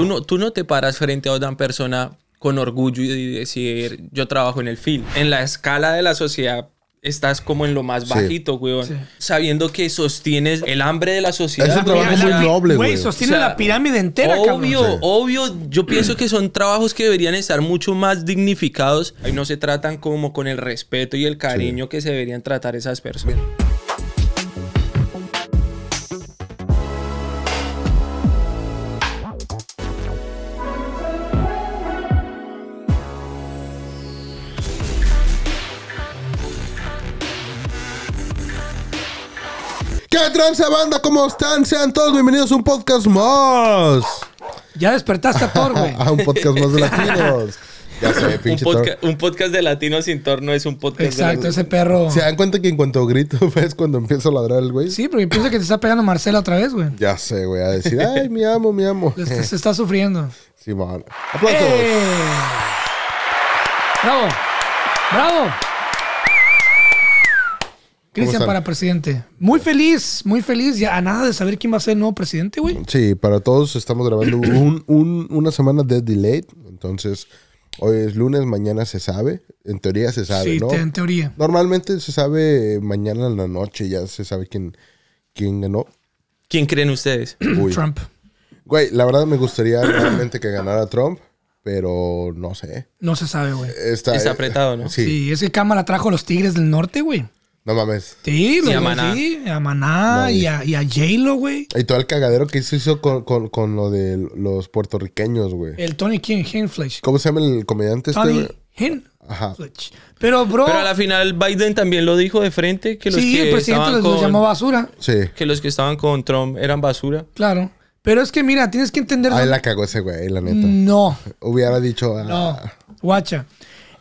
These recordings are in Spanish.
Tú no, tú no te paras frente a otra persona con orgullo y decir, yo trabajo en el film. En la escala de la sociedad estás como en lo más bajito, weón. Sabiendo que sostienes el hambre de la sociedad. Es un trabajo muy noble, güey. Sostiene la pirámide entera, Obvio, obvio. Yo pienso que son trabajos que deberían estar mucho más dignificados. Y no se tratan como con el respeto y el cariño que se deberían tratar esas personas. ¿Qué tranza banda? ¿Cómo están? Sean todos bienvenidos a un podcast más. Ya despertaste a Thor, güey. Ah, un podcast más de latinos. Ya sé, pinche un, un podcast de latinos sin torno es un podcast Exacto, ese perro. ¿Se dan cuenta que en cuanto grito es cuando empiezo a ladrar el güey? Sí, porque pienso que te está pegando Marcela otra vez, güey. Ya sé, güey. A decir, ay, mi amo, mi amo. Se, está sufriendo. Sí, vale. ¡Aplausos! ¡Eh! ¡Bravo! ¡Bravo! para presidente. Muy feliz, muy feliz. Ya a nada de saber quién va a ser el nuevo presidente, güey. Sí, para todos estamos grabando una semana de delay. Entonces, hoy es lunes, mañana se sabe. En teoría se sabe, ¿no? Sí, en teoría. Normalmente se sabe eh, mañana en la noche, ya se sabe quién, quién ganó. ¿Quién creen ustedes? Trump. Güey, la verdad me gustaría realmente que ganara Trump pero no sé. No se sabe, güey. Está, eh, apretado, ¿no? Sí. sí. es que Cámara trajo a los Tigres del Norte, güey. No mames. Sí, me sí, a a Maná y a, y a J-Lo, güey. Y todo el cagadero que hizo, hizo con, con, con lo de los puertorriqueños, güey. El Tony King Henfletch. ¿Cómo se llama el comediante este, Tony este, Ajá. Pero, bro. Pero a la final Biden también lo dijo de frente que los sí, que el presidente Sí, los, con, los llamó basura. Sí. Que los que estaban con Trump eran basura. Claro. Pero es que mira, tienes que entender. Ahí la cagó ese güey, la neta. No. Hubiera dicho. Ah. No. Guacha.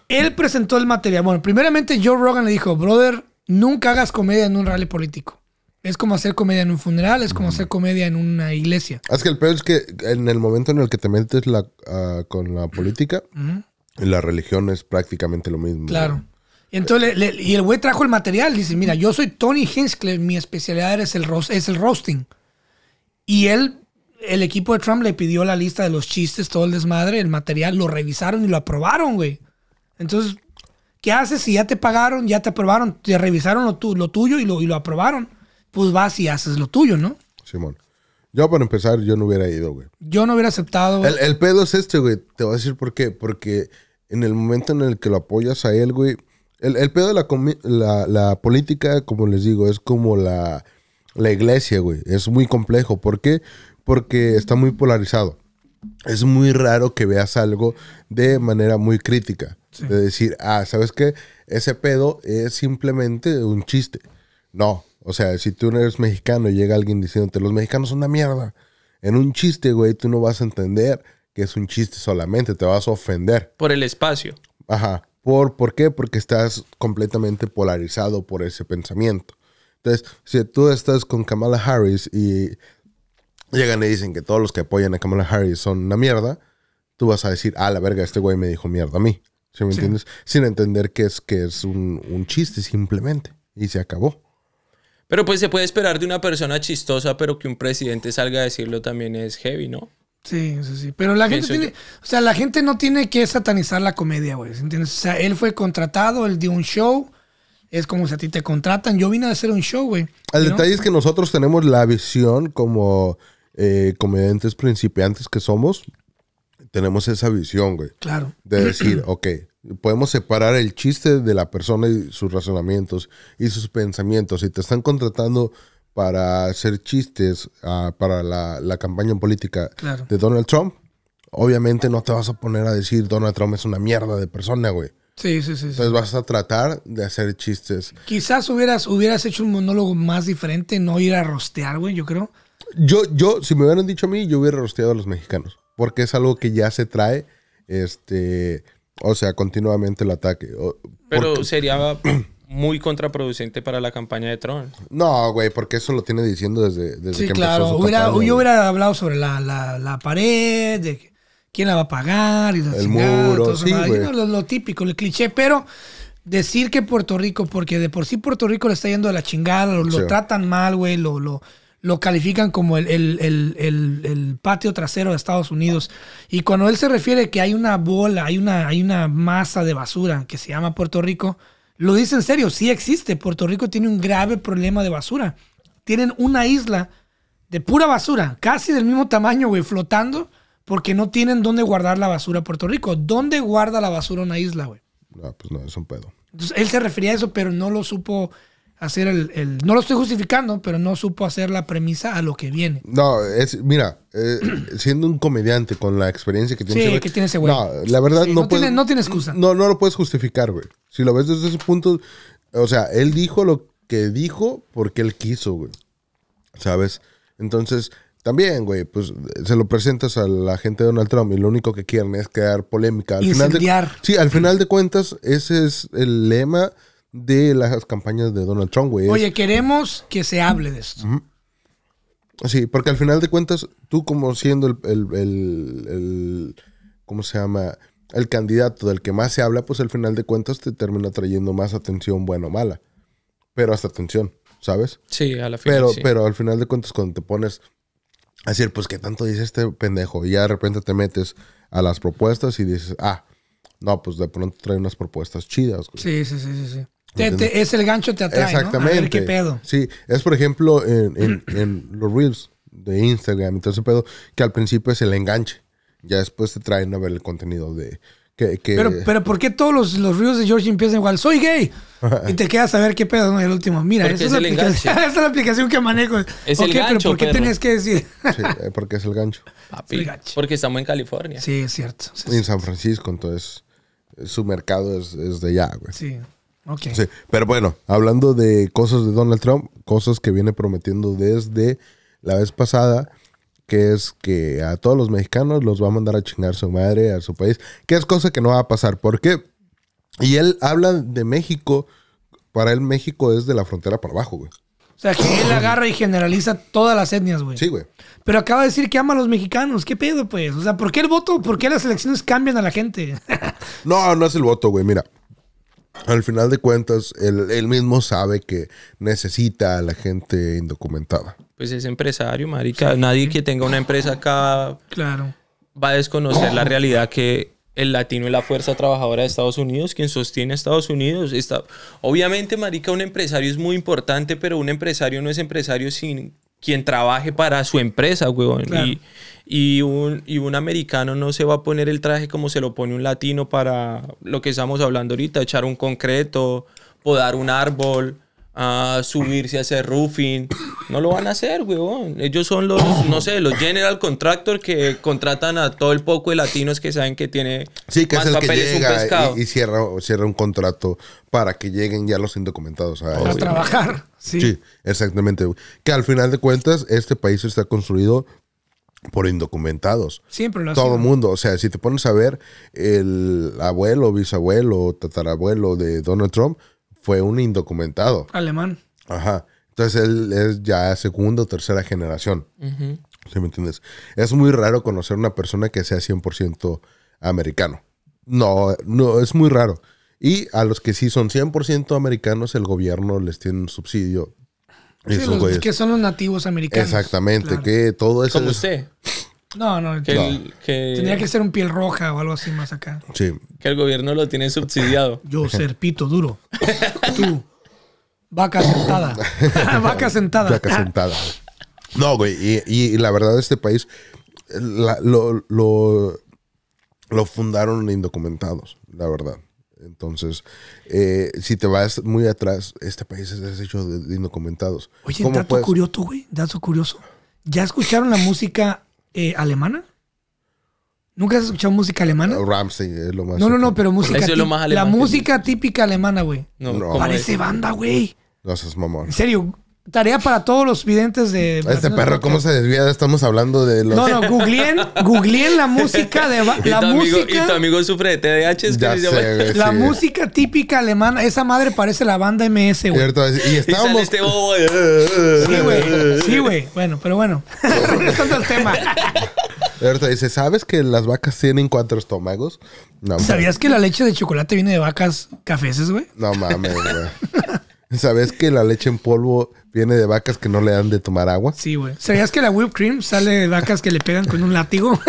Él presentó el material. Bueno, primeramente Joe Rogan le dijo, brother, nunca hagas comedia en un rally político. Es como hacer comedia en un funeral, es como hacer comedia en una iglesia. Es que el peor es que en el momento en el que te metes ah, con la política, la religión es prácticamente lo mismo. Claro. Y, eh, entonces, y el güey trajo el material. Dice, mira, yo soy Tony Hinchcliffe, mi especialidad es el, es el roasting. Y él, el equipo de Trump le pidió la lista de los chistes, todo el desmadre, el material, lo revisaron y lo aprobaron, güey. Entonces, ¿Qué haces si ya te pagaron, ya te aprobaron, te revisaron lo, tuyo y lo, aprobaron? Pues vas y haces lo tuyo, ¿no? Simón. Yo para empezar, yo no hubiera ido, güey. Yo no hubiera aceptado. El, el, pedo es este, güey. Te voy a decir por qué. Porque en el momento en el que lo apoyas a él, güey. El, pedo de la, política, como les digo, es como la, la iglesia, güey. Es muy complejo. ¿Por qué? Porque está muy polarizado. Es muy raro que veas algo de manera muy crítica. De decir, ah, ¿sabes qué? Ese pedo es simplemente un chiste. No, o sea, si tú no eres mexicano y llega alguien diciéndote, los mexicanos son una mierda. En un chiste, güey, tú no vas a entender que es un chiste solamente, te vas a ofender. Por el espacio. Ajá. ¿Por, ¿por qué? Porque estás completamente polarizado por ese pensamiento. Entonces, si tú estás con Kamala Harris y llegan y dicen que todos los que apoyan a Kamala Harris son una mierda, tú vas a decir, ah, la verga, este güey me dijo mierda a mí. ¿Sí me entiendes? Sin entender que es, que es un, chiste simplemente. Y se acabó. Pero pues se puede esperar de una persona chistosa, pero que un presidente salga a decirlo también es heavy, ¿no? Sí, eso sí. Pero la gente tiene, o sea, la gente no tiene que satanizar la comedia, güey. ¿Entiendes? O sea, él fue contratado, él dio un show. Es como si a ti te contratan. Yo vine a hacer un show, güey. El detalle es que nosotros tenemos la visión como eh, comediantes principiantes que somos tenemos esa visión, güey. Claro. De decir, ok, podemos separar el chiste de la persona y sus razonamientos y sus pensamientos. Si te están contratando para hacer chistes ah, para la, campaña política de Donald Trump, obviamente no te vas a poner a decir Donald Trump es una mierda de persona, güey. Sí, sí, sí. Entonces vas a tratar de hacer chistes. Quizás hubieras, hubieras hecho un monólogo más diferente, no ir a rostear, güey, yo creo. Yo, yo, si me hubieran dicho a mí, yo hubiera rosteado a los mexicanos porque es algo que ya se trae, este, o sea, continuamente el ataque. Pero sería muy contraproducente para la campaña de Trump. No, güey, porque eso lo tiene diciendo desde, desde que claro. empezó su campaña, Yo hubiera hablado sobre la, pared, de quién la va a pagar, y el muro, sí, güey. lo, típico, el cliché, pero decir que Puerto Rico, porque de por sí Puerto Rico le está yendo de la chingada, lo, tratan mal, güey, lo, lo, lo califican como el, patio trasero de Estados Unidos. Y cuando él se refiere que hay una bola, hay una, hay una masa de basura que se llama Puerto Rico, lo dice en serio, sí existe. Puerto Rico tiene un grave problema de basura. Tienen una isla de pura basura, casi del mismo tamaño, güey, flotando, porque no tienen dónde guardar la basura Puerto Rico. ¿Dónde guarda la basura una isla, güey? Ah, pues no, es un pedo. Entonces, él se refería a eso, pero no lo supo hacer el, No lo estoy justificando, pero no supo hacer la premisa a lo que viene. No, es, mira, eh, siendo un comediante con la experiencia que tiene, sí, que tiene ese güey. No, la verdad no, no tiene excusa. No, no lo puedes justificar, güey. Si lo ves desde ese punto, o sea, él dijo lo que dijo porque él quiso, güey. ¿Sabes? Entonces, también, güey, pues se lo presentas a la gente de Donald Trump y lo único que quieren es crear polémica. Al final sí, al final de cuentas, ese es el lema de las campañas de Donald Trump, güey. Oye, queremos que se hable de esto. Sí, porque al final de cuentas, tú como siendo el, ¿cómo se llama? El candidato del que más se habla, pues al final de cuentas te termina trayendo más atención, bueno o mala. Pero hasta atención, ¿sabes? Sí, a la final. Pero, sí. pero al final de cuentas, cuando te pones a decir, pues, ¿qué tanto dice este pendejo? Y ya de repente te metes a las propuestas y dices, ah, no, pues de pronto trae unas propuestas chidas. Sí, sí, sí, sí, sí es el gancho te atrae, Exactamente. A ver qué pedo. Sí, es por ejemplo en, los reels de Instagram y todo pedo, que al principio es el enganche. Ya después te traen a ver el contenido de... Que, Pero, pero ¿por qué todos los, los reels de George empiezan igual? ¡Soy gay! y te queda a ver qué pedo, ¿no? El último. Mira, esa es, la aplicación, es, que manejo. Es el gancho, ¿por qué que decir? sí, eh, porque es el gancho. Papi, Porque estamos en California. Sí, es cierto. en San Francisco, entonces su mercado es, es de allá, güey. Sí. Sí, pero bueno, hablando de cosas de Donald Trump, cosas que viene prometiendo desde la vez pasada, que es que a todos los mexicanos los va a mandar a chingar su madre, a su país, que es cosa que no va a pasar. ¿Por qué? Y él habla de México, para él México es de la frontera para abajo, güey. O sea, que él agarra y generaliza todas las etnias, güey. Sí, güey. Pero acaba de decir que ama a los mexicanos. ¿Qué pedo, pues? O sea, ¿por qué el voto? ¿Por qué las elecciones cambian a la gente? no, no es el voto, güey. Mira, al final de cuentas, él, mismo sabe que necesita a la gente indocumentada. Pues es empresario, marica. Nadie que tenga una empresa acá claro. va a desconocer la realidad que el latino es la fuerza trabajadora de Estados Unidos, quien sostiene a Estados Unidos. Está... Obviamente, marica, un empresario es muy importante, pero un empresario no es empresario sin quien trabaje para su empresa, weón. Y, un, y un americano no se va a poner el traje como se lo pone un latino para lo que estamos hablando ahorita, echar un concreto, podar un árbol, a subirse a hacer roofing. No lo van a hacer, weón Ellos son los, no sé, los general contractor que contratan a todo el poco de latinos que saben que tiene más Y, cierra, cierra, un contrato para que lleguen ya los indocumentados a, trabajar. Sí. exactamente. Que al final de cuentas, este país está construido por indocumentados. Siempre Todo el mundo. O sea, si te pones a ver, el abuelo, bisabuelo, tatarabuelo de Donald Trump fue un indocumentado. Alemán. Ajá. Entonces él es ya segunda o tercera generación. me entiendes? Es muy raro conocer una persona que sea 100% americano. No, no, es muy raro. Y a los que sí son 100% americanos, el gobierno les tiene un subsidio. Sí, que son los nativos americanos. Exactamente, que todo eso... Como usted. No, no, que, El, que, Tenía que ser un piel roja o algo así más acá. Sí. Que el gobierno lo tiene subsidiado. Yo, serpito duro. Tú, vaca sentada. vaca sentada. Vaca sentada. No, güey, y, la verdad, este país lo, lo, fundaron indocumentados, la verdad. Entonces, eh, si te vas muy atrás, este país es hecho de, indocumentados. Oye, dato curioso, güey, dato curioso. ¿Ya escucharon la música eh, alemana. ¿Nunca has escuchado música alemana? Uh, Ramsey es lo más. No, no, no, pero música. la música típica alemana, güey. No, no. Parece banda, güey. No es mamón. En serio, Tarea para todos los videntes de. Este perro, ¿cómo se desvía? Estamos hablando de los. No, no, googleen, googleen la música de. La y música. y tu amigo sufre de TDAH. Es ya sé, la música típica alemana. Esa madre parece la banda MS, güey. Cierto, y estábamos. este bobo oh, Sí, güey. Sí, güey. Bueno, pero bueno. Regresando el tema. Cierto, dice: ¿Sabes que las vacas tienen cuatro estómagos? No, ¿Sabías que la leche de chocolate viene de vacas cafeces, güey? No mames, güey. ¿Sabes que la leche en polvo viene de vacas que no le dan de tomar agua? Sí, güey. ¿Sabías que la whipped cream sale de vacas que le pegan con un látigo?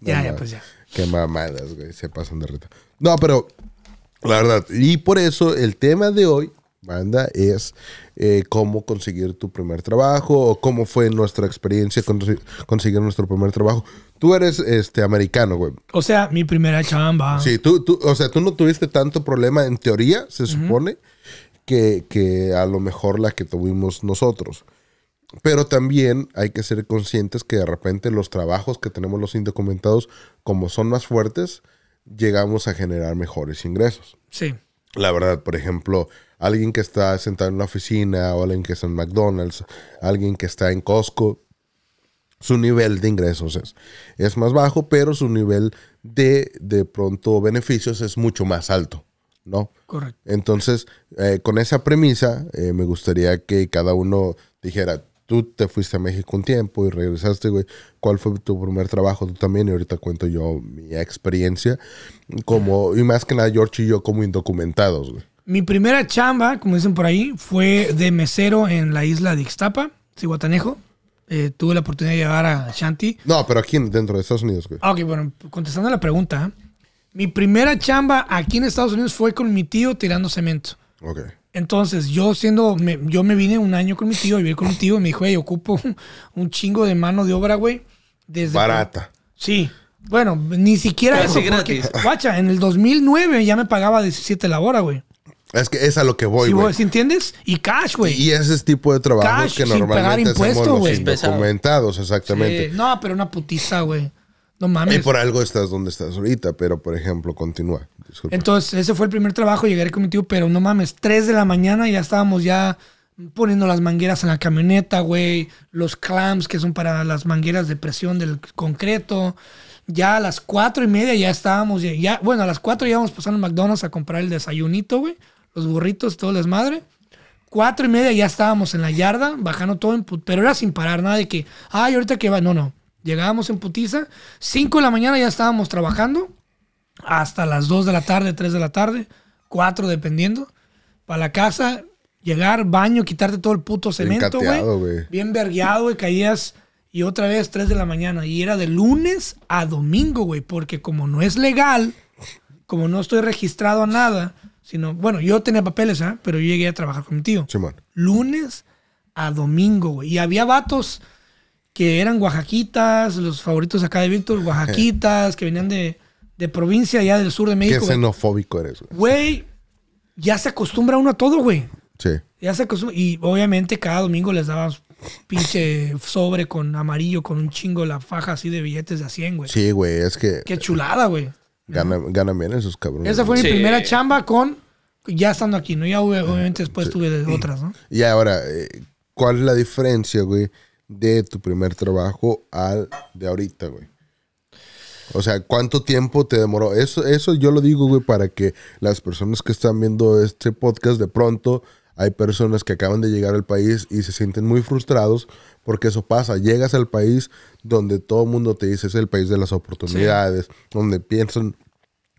ya, ya, pues ya. Qué mamadas, güey. Se pasan de reto. No, pero la verdad. Y por eso el tema de hoy, banda, es eh, cómo conseguir tu primer trabajo o cómo fue nuestra experiencia con conseguir nuestro primer trabajo. Tú eres este americano, güey. O sea, mi primera chamba. Sí, tú, o sea, tú no tuviste tanto problema en teoría, se supone, que, que a lo mejor la que tuvimos nosotros. Pero también hay que ser conscientes que de repente los trabajos que tenemos los indocumentados, como son más fuertes, llegamos a generar mejores ingresos. Sí. La verdad, por ejemplo, alguien que está sentado en una oficina o alguien que está en McDonald's, alguien que está en Costco, su nivel de ingresos es, más bajo, pero su nivel de, de pronto beneficios es mucho más alto, ¿no? Correcto. Entonces, eh, con esa premisa, eh, me gustaría que cada uno dijera, tú te fuiste a México un tiempo y regresaste, güey. ¿Cuál fue tu primer trabajo? Tú también, y ahorita cuento yo mi experiencia. Como, y más que nada, George y yo como indocumentados, güey. Mi primera chamba, como dicen por ahí, fue de mesero en la isla de Ixtapa, Cihuatanejo. Eh, tuve la oportunidad de llevar a Shanti. No, pero aquí dentro de Estados Unidos, güey. Ok, bueno, contestando a la pregunta, mi primera chamba aquí en Estados Unidos fue con mi tío tirando cemento. Ok. Entonces, yo siendo, yo me vine un año con mi tío, viví con mi tío y me dijo, hey, ocupo un, chingo de mano de obra, güey. Desde Barata. sí. Bueno, ni siquiera Casi guacha, en el 2009 ya me pagaba 17 la hora, güey. Es que es a lo que voy, güey. Sí, entiendes? Y cash, güey. Y ese tipo de trabajos que normalmente hacemos los exactamente. No, pero una putiza, güey. No eh, mames. Y por algo estás donde estás ahorita, pero por ejemplo, continúa. Entonces, ese fue el primer trabajo, llegaré con mi tío, pero no mames, 3 de la mañana ya estábamos ya poniendo las mangueras en la camioneta, güey, los clamps que son para las mangueras de presión del concreto. Ya a las cuatro y media ya estábamos, ya, bueno, a las 4 íbamos pasando a McDonald's a comprar el desayunito, güey, los burritos, todo el madre Cuatro y media ya estábamos en la yarda, bajando todo, pero era sin parar, nada de que, ay, ahorita que va, no, no, Llegábamos en Putiza, 5 de la mañana ya estábamos trabajando, hasta las 2 de la tarde, 3 de la tarde, 4 dependiendo, para la casa, llegar, baño, quitarte todo el puto cemento, güey. Bien vergueado, güey, caías y otra vez 3 de la mañana. Y era de lunes a domingo, güey, porque como no es legal, como no estoy registrado a nada, sino, bueno, yo tenía papeles, ¿ah? pero yo llegué a trabajar con mi tío. Lunes a domingo, güey. Y había vatos que eran oaxaquitas, los favoritos acá de Víctor, oaxaquitas, que venían de, provincia allá del sur de México. Qué xenofóbico eres, güey. Güey, ya se acostumbra uno a todo, güey. Sí. Ya se acostumbra. Y obviamente cada domingo les daba pinche sobre con amarillo, con un chingo la faja así de billetes de a 100, güey. Sí, güey, es que. Qué chulada, güey. ganan bien esos cabrones. Esa fue mi primera chamba con. Ya estando aquí, ¿no? Ya obviamente después tuve otras, ¿no? Y ahora, eh, ¿cuál es la diferencia, güey? de tu primer trabajo al de ahorita, güey? O sea, ¿cuánto tiempo te demoró? Eso, eso yo lo digo, güey, para que las personas que están viendo este podcast de pronto hay personas que acaban de llegar al país y se sienten muy frustrados porque eso pasa. Llegas al país donde todo el mundo te dice es el país de las oportunidades, donde piensan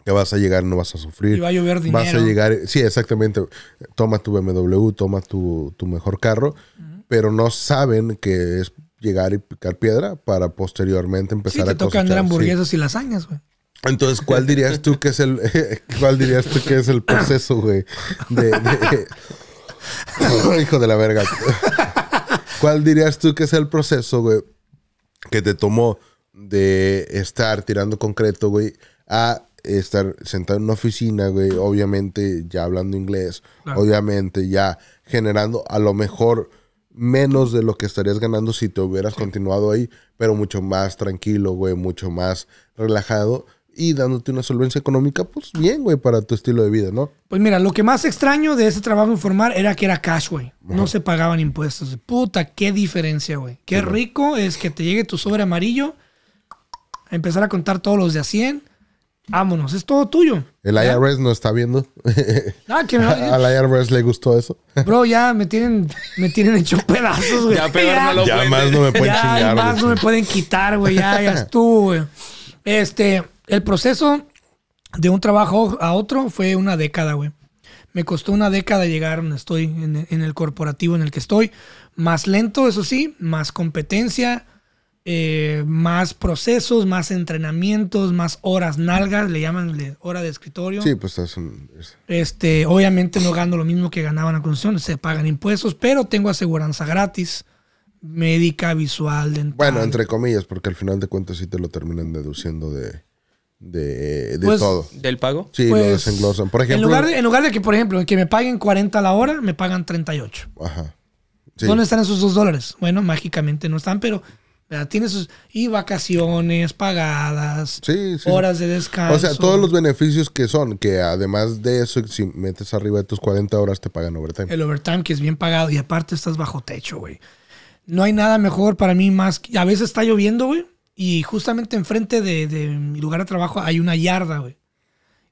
que vas a llegar, y no vas a sufrir. Y va a llover dinero. Vas a llegar, sí, exactamente. Toma tu BMW, toma tu, mejor carro pero no saben que es llegar y picar piedra para posteriormente empezar sí, te a tocan hamburguesas y lasañas, güey. Entonces, ¿cuál dirías tú que es el cuál dirías tú que es el proceso, güey? De, hijo de la verga. ¿Cuál dirías tú que es el proceso, güey, que te tomó de estar tirando concreto, güey, a estar sentado en una oficina, güey, obviamente ya hablando inglés, obviamente ya generando a lo mejor menos de lo que estarías ganando si te hubieras continuado ahí, pero mucho más tranquilo, güey, mucho más relajado y dándote una solvencia económica, pues bien, güey, para tu estilo de vida, ¿no? Pues mira, lo que más extraño de ese trabajo informal era que era cash, güey. No se pagaban impuestos. Puta, qué diferencia, güey. Qué rico es que te llegue tu sobre amarillo, a empezar a contar todos los de a 100 Vámonos, es todo tuyo. El IRS no está viendo. Ah, que Al IRS le gustó eso. Bro, ya me tienen, me tienen hecho pedazos, güey. Ya, ya más no me pueden ya, Más no me pueden quitar, güey. Ya, ya estuvo, güey. Este, el proceso de un trabajo a otro fue una década, güey. Me costó una década llegar estoy, en, en el corporativo en el que estoy. Más lento, eso sí, más competencia, eh, más procesos, más entrenamientos, más horas nalgas, le llaman hora de escritorio. Sí, pues es un... Este, obviamente no gano lo mismo que ganaban a construcción, se pagan impuestos, pero tengo aseguranza gratis, médica, visual, dental. Bueno, entre comillas, porque al final de cuentas sí te lo terminan deduciendo de... De, pues, todo. ¿Del pago? Sí, lo pues, desenglosan. Por ejemplo, en lugar, de, que, por ejemplo, que me paguen 40 a la hora, me pagan 38. Ajá. ¿Dónde están esos dos dólares? Bueno, mágicamente no están, pero Tienes sus y vacaciones pagadas, horas de descanso. O sea, todos los beneficios que son, que además de eso, si metes arriba de tus 40 horas, te pagan overtime. El overtime que es bien pagado y aparte estás bajo techo, güey. No hay nada mejor para mí más. Que, a veces está lloviendo, güey, y justamente enfrente de, de mi lugar de trabajo hay una yarda, güey.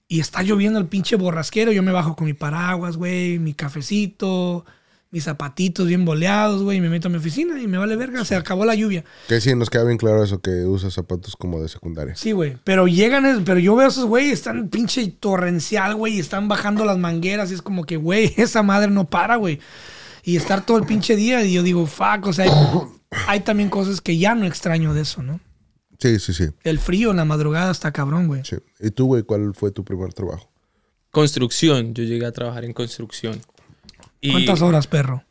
Y está lloviendo el pinche borrasquero. Yo me bajo con mi paraguas, güey, mi cafecito mis zapatitos bien boleados, güey, y me meto a mi oficina y me vale verga, se acabó la lluvia. Que sí, nos queda bien claro eso, que usa zapatos como de secundaria. Sí, güey, pero llegan, pero yo veo a esos güey, están pinche torrencial, güey, y están bajando las mangueras y es como que, güey, esa madre no para, güey. Y estar todo el pinche día y yo digo, fuck, o sea, hay, hay también cosas que ya no extraño de eso, ¿no? Sí, sí, sí. El frío en la madrugada está cabrón, güey. Sí. ¿Y tú, güey, cuál fue tu primer trabajo? Construcción. Yo llegué a trabajar en construcción. ¿Cuántas horas, perro?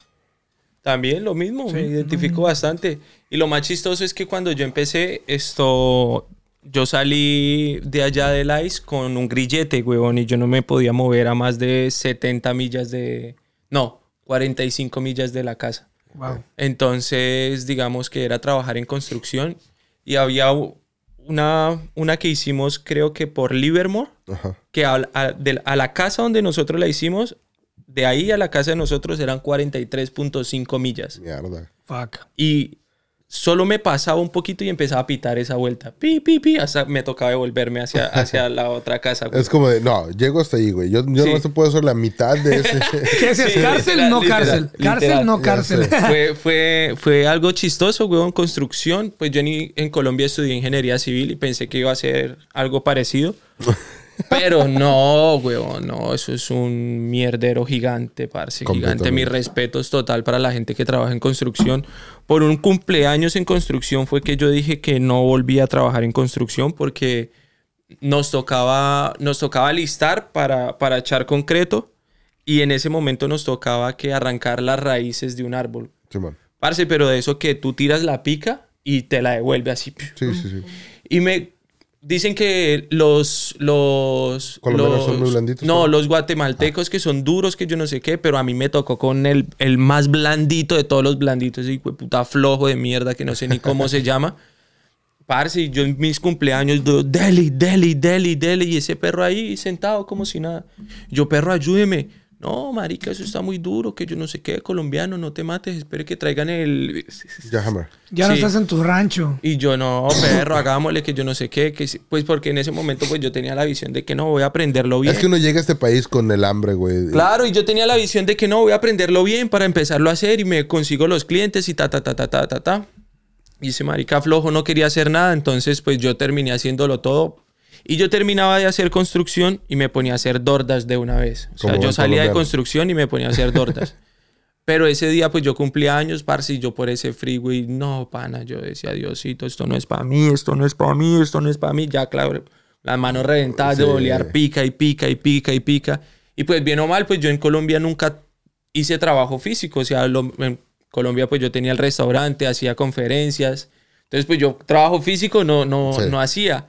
También lo mismo, me identifico bastante. Y lo más chistoso es que cuando yo empecé esto, yo salí de allá del ICE con un grillete, huevón, y yo no me podía mover a más de 70 millas de... No, 45 millas de la casa. Wow. Entonces, digamos que era trabajar en construcción y había una, una que hicimos creo que por Livermore, que a, la casa donde nosotros la hicimos de ahí a la casa de nosotros eran 43.5 millas. Mierda. Fuck. Y solo me pasaba un poquito y empezaba a pitar esa vuelta. Pi, pi, pi. Hasta me tocaba devolverme hacia, hacia la otra casa. Es como de, no, llego hasta ahí, güey. Yo, yo no se puedo hacer la mitad de ese. ¿Qué es? ¿Cárcel? no cárcel. cárcel, no cárcel. Fue, fue, fue, algo chistoso, güey, en construcción. Pues yo ni, en Colombia estudié ingeniería civil y pensé que iba a ser algo parecido. Pero no, huevo, no, eso es un mierdero gigante, parce, gigante. Mi respeto es total para la gente que trabaja en construcción. Por un cumpleaños en construcción fue que yo dije que no volvía a trabajar en construcción porque nos tocaba, nos tocaba listar para, para echar concreto y en ese momento nos tocaba que arrancar las raíces de un árbol. Parse, Parce, pero de eso que tú tiras la pica y te la devuelve así. Sí, sí, sí. Y me Dicen que los. los No, los guatemaltecos ah. que son duros, que yo no sé qué, pero a mí me tocó con el, el más blandito de todos los blanditos, y puta flojo de mierda que no sé ni cómo se llama. Parce, yo en mis cumpleaños, Deli, Deli, Deli, Deli, y ese perro ahí sentado como si nada. Yo, perro, ayúdeme no, marica, eso está muy duro, que yo no sé qué, colombiano, no te mates, espere que traigan el... Ya, ya no estás en tu rancho. Y yo, no, perro, hagámosle que yo no sé qué, pues porque en ese momento pues yo tenía la visión de que no, voy a aprenderlo bien. Es que uno llega a este país con el hambre, güey. Claro, y yo tenía la visión de que no, voy a aprenderlo bien para empezarlo a hacer y me consigo los clientes y ta, ta, ta, ta, ta, ta, ta. Y ese marica flojo no quería hacer nada, entonces pues yo terminé haciéndolo todo y yo terminaba de hacer construcción y me ponía a hacer dordas de una vez. O sea, yo salía de construcción y me ponía a hacer dordas. Pero ese día, pues yo cumplía años, parce, y yo por ese y... no, pana, yo decía, Diosito, esto no es para mí, esto no es para mí, esto no es para mí. Ya, claro, las manos reventadas de bolear pica y pica y pica y pica. Y pues, bien o mal, pues yo en Colombia nunca hice trabajo físico. O sea, en Colombia, pues yo tenía el restaurante, hacía conferencias. Entonces, pues yo trabajo físico no, no, no hacía.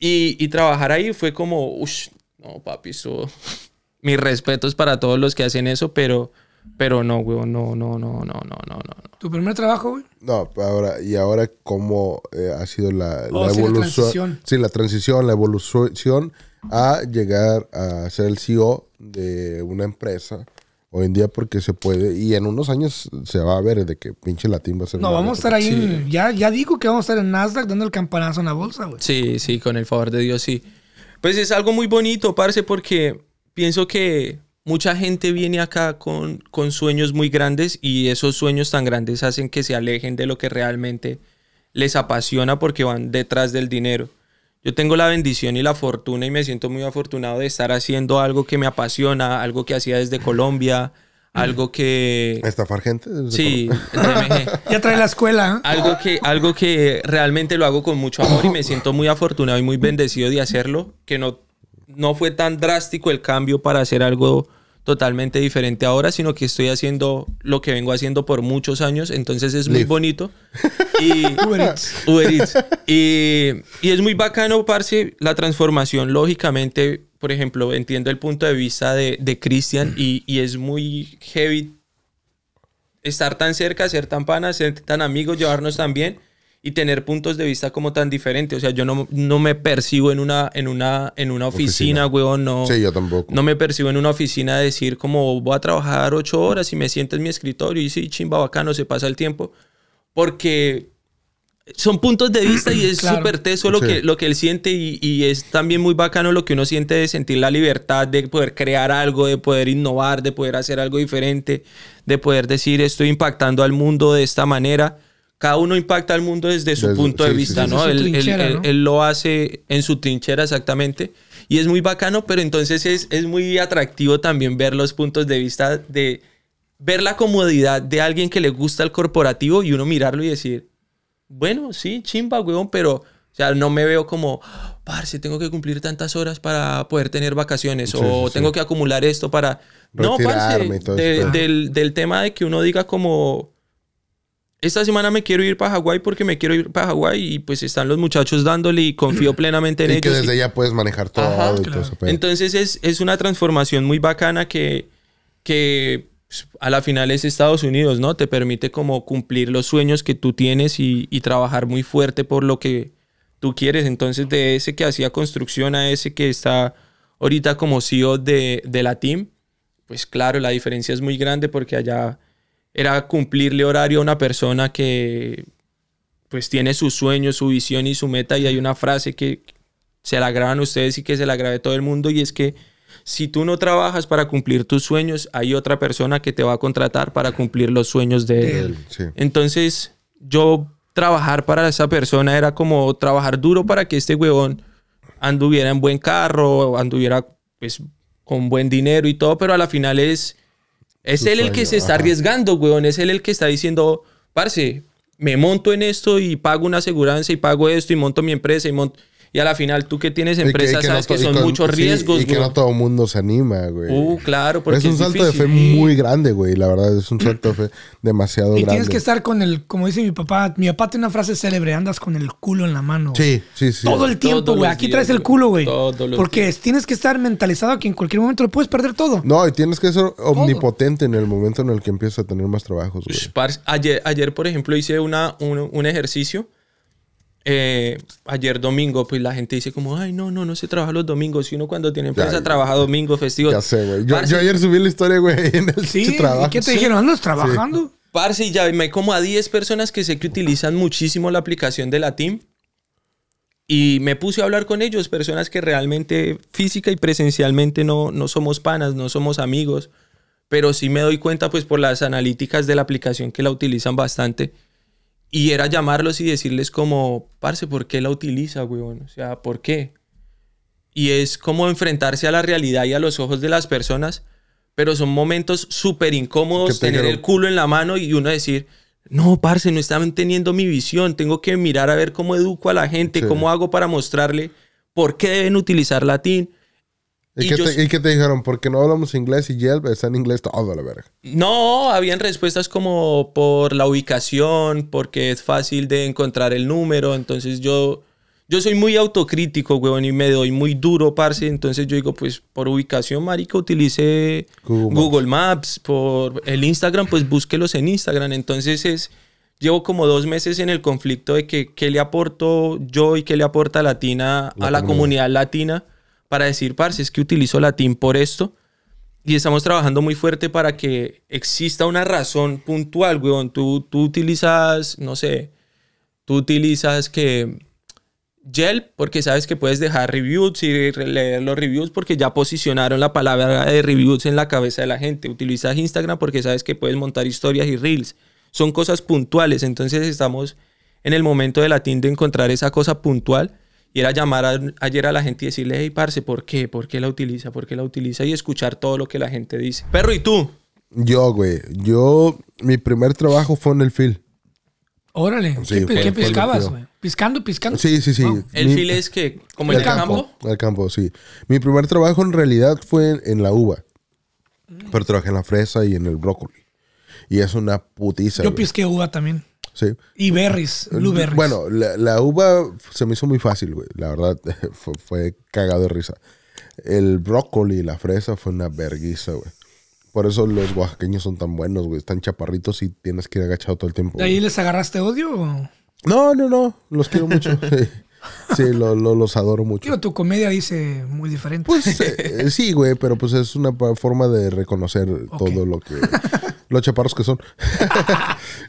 Y, trabajar ahí fue como, uff, no, papi, mi Mis respetos para todos los que hacen eso, pero... Pero no, güey, no, no, no, no, no, no, no. ¿Tu primer trabajo, güey? No, ahora, y ahora cómo eh, ha sido la, oh, evolución. Sí, la transición, la evolución a llegar a ser el CEO de una empresa Hoy en día porque se puede, y en unos años se va a ver de que pinche latín va a ser... No, vamos a estar ahí, ya, ya digo que vamos a estar en Nasdaq dando el campanazo en la bolsa, güey. Sí, sí, con el favor de Dios, sí. Pues es algo muy bonito, parce, porque pienso que mucha gente viene acá con sueños muy grandes y esos sueños tan grandes hacen que se alejen de lo que realmente les apasiona porque van detrás del dinero. Yo tengo la bendición y la fortuna y me siento muy afortunado de estar haciendo algo que me apasiona, algo que hacía desde Colombia, algo que... Estafar gente. Sí, ya trae la escuela. ¿eh? Algo, que, algo que realmente lo hago con mucho amor y me siento muy afortunado y muy bendecido de hacerlo, que no, no fue tan drástico el cambio para hacer algo totalmente diferente ahora, sino que estoy haciendo lo que vengo haciendo por muchos años, entonces es muy bonito. Y, Uber Eats. Y, es muy bacano, Parce, la transformación, lógicamente, por ejemplo, entiendo el punto de vista de, de Cristian y, y es muy heavy estar tan cerca, ser tan panas, ser tan amigos, llevarnos tan bien y tener puntos de vista como tan diferentes. O sea, yo no, no me percibo en una, en una, en una oficina, oficina. No, sí, yo tampoco. No me percibo en una oficina decir como voy a trabajar ocho horas y me siento en mi escritorio y sí, chimba, bacano, se pasa el tiempo. Porque son puntos de vista y es súper teso lo, que, lo que él siente y, y, es también muy bacano lo que uno siente de sentir la libertad de poder crear algo, de poder innovar, de poder hacer algo diferente, de poder decir estoy impactando al mundo de esta manera cada uno impacta al mundo desde su punto de vista, ¿no? Él, lo hace en su trinchera exactamente. Y es muy bacano, pero entonces es, muy atractivo también ver los puntos de vista de ver la comodidad de alguien que le gusta el corporativo y uno mirarlo y decir, bueno, sí, chimba, weón, pero, o sea, no me veo como, parce, tengo que cumplir tantas horas para poder tener vacaciones o tengo que acumular esto para... no, parce, pues. del, del tema de que uno diga como esta semana me quiero ir para Hawái porque me quiero ir para Hawái y pues están los muchachos dándole y confío plenamente en y ellos. que desde ya puedes manejar todo. y Entonces es, es, una transformación muy bacana que, que pues, a la final es Estados Unidos, ¿no? Te permite como cumplir los sueños que tú tienes y, trabajar muy fuerte por lo que tú quieres. Entonces de ese que hacía construcción a ese que está ahorita como CEO de, de la team, pues claro, la diferencia es muy grande porque allá era cumplirle horario a una persona que pues tiene sus sueños, su visión y su meta y hay una frase que se la graban ustedes y que se la grabe todo el mundo y es que si tú no trabajas para cumplir tus sueños, hay otra persona que te va a contratar para cumplir los sueños de él. Entonces, yo trabajar para esa persona era como trabajar duro para que este huevón anduviera en buen carro, anduviera pues con buen dinero y todo, pero a la final es es él el que se está arriesgando, weón. Es él el que está diciendo, parce, me monto en esto y pago una aseguranza y pago esto y monto mi empresa y monto... Y a la final, tú que tienes empresas, que, sabes que son muchos riesgos, Y que no todo el mundo se anima, güey. Uh, claro, porque. es un salto de fe muy grande, güey. La verdad, es un salto de fe demasiado grande. Y tienes que estar con el, como dice mi papá, mi papá tiene una frase célebre: andas con el culo en la mano. Sí, sí, sí. Todo el tiempo, güey. Aquí traes el culo, güey. Porque tienes que estar mentalizado que en cualquier momento lo puedes perder todo. No, y tienes que ser omnipotente en el momento en el que empiezas a tener más trabajos, güey. Ayer, ayer, por ejemplo, hice una, un ejercicio eh, ayer domingo, pues la gente dice como, ay, no, no, no se trabaja los domingos. Si uno cuando tiene empresa trabaja domingo, festivo... Ya sé, güey. Yo, ayer subí la historia, güey, en el ¿Sí? qué te dijeron? ¿Andas trabajando? Parce, y ya me como a 10 personas que sé que utilizan muchísimo la aplicación de la Team. Y me puse a hablar con ellos, personas que realmente física y presencialmente no, no somos panas, no somos amigos. Pero sí me doy cuenta, pues, por las analíticas de la aplicación que la utilizan bastante y era llamarlos y decirles como, parce, ¿por qué la utiliza, weón? O sea, ¿por qué? Y es como enfrentarse a la realidad y a los ojos de las personas, pero son momentos súper incómodos tener el culo en la mano y uno decir, no, parce, no están teniendo mi visión, tengo que mirar a ver cómo educo a la gente, cómo hago para mostrarle por qué deben utilizar latín, ¿Y, qué te te, ¿Por qué dijeron? Porque no hablamos inglés y Yelp está en inglés todo la verga. No, habían respuestas como por la ubicación, porque es fácil de encontrar el número. Entonces yo, yo soy muy autocrítico, weón, y me doy muy duro, parce. Entonces yo digo, pues por ubicación, marica, utilice Google Maps. Por el Instagram, pues búsquelos en Instagram. Entonces es... Llevo como dos meses en el conflicto de que qué le aporto yo y qué le aporta Latina a la comunidad latina para decir, parce, es que utilizo latín por esto. Y estamos trabajando muy fuerte para que exista una razón puntual, weón. Tú, tú utilizas, no sé, tú utilizas que Yelp porque sabes que puedes dejar reviews y leer los reviews porque ya posicionaron la palabra de reviews en la cabeza de la gente. Utilizas Instagram porque sabes que puedes montar historias y reels. Son cosas puntuales, entonces estamos en el momento de latín de encontrar esa cosa puntual y era llamar ayer a la gente y decirle, hey, parce, ¿por qué? ¿Por qué la utiliza? ¿Por qué la utiliza? Y escuchar todo lo que la gente dice. Perro, ¿y tú? Yo, güey. Yo, mi primer trabajo fue en el fil. Órale. ¿Qué, piscabas, güey? ¿Piscando, piscando? Sí, sí, sí. ¿El es que, como el, campo? El campo, sí. Mi primer trabajo en realidad fue en, la uva. Mm. Pero trabajé en la fresa y en el brócoli. Y es una putiza. Yo pisqué uva también. Sí. Y berries, ah, blueberries. Eh, bueno, la, uva se me hizo muy fácil, güey. La verdad, fue, cagado de risa. El brócoli y la fresa fue una verguisa, güey. Por eso los oaxaqueños son tan buenos, güey. Están chaparritos y tienes que ir agachado todo el tiempo. ¿De ahí les agarraste odio? No, no, no. Los quiero mucho. Sí, los adoro mucho. Pero tu comedia dice muy diferente. Pues eh, eh, sí, güey, pero pues es una forma de reconocer todo lo que. los chaparros que son.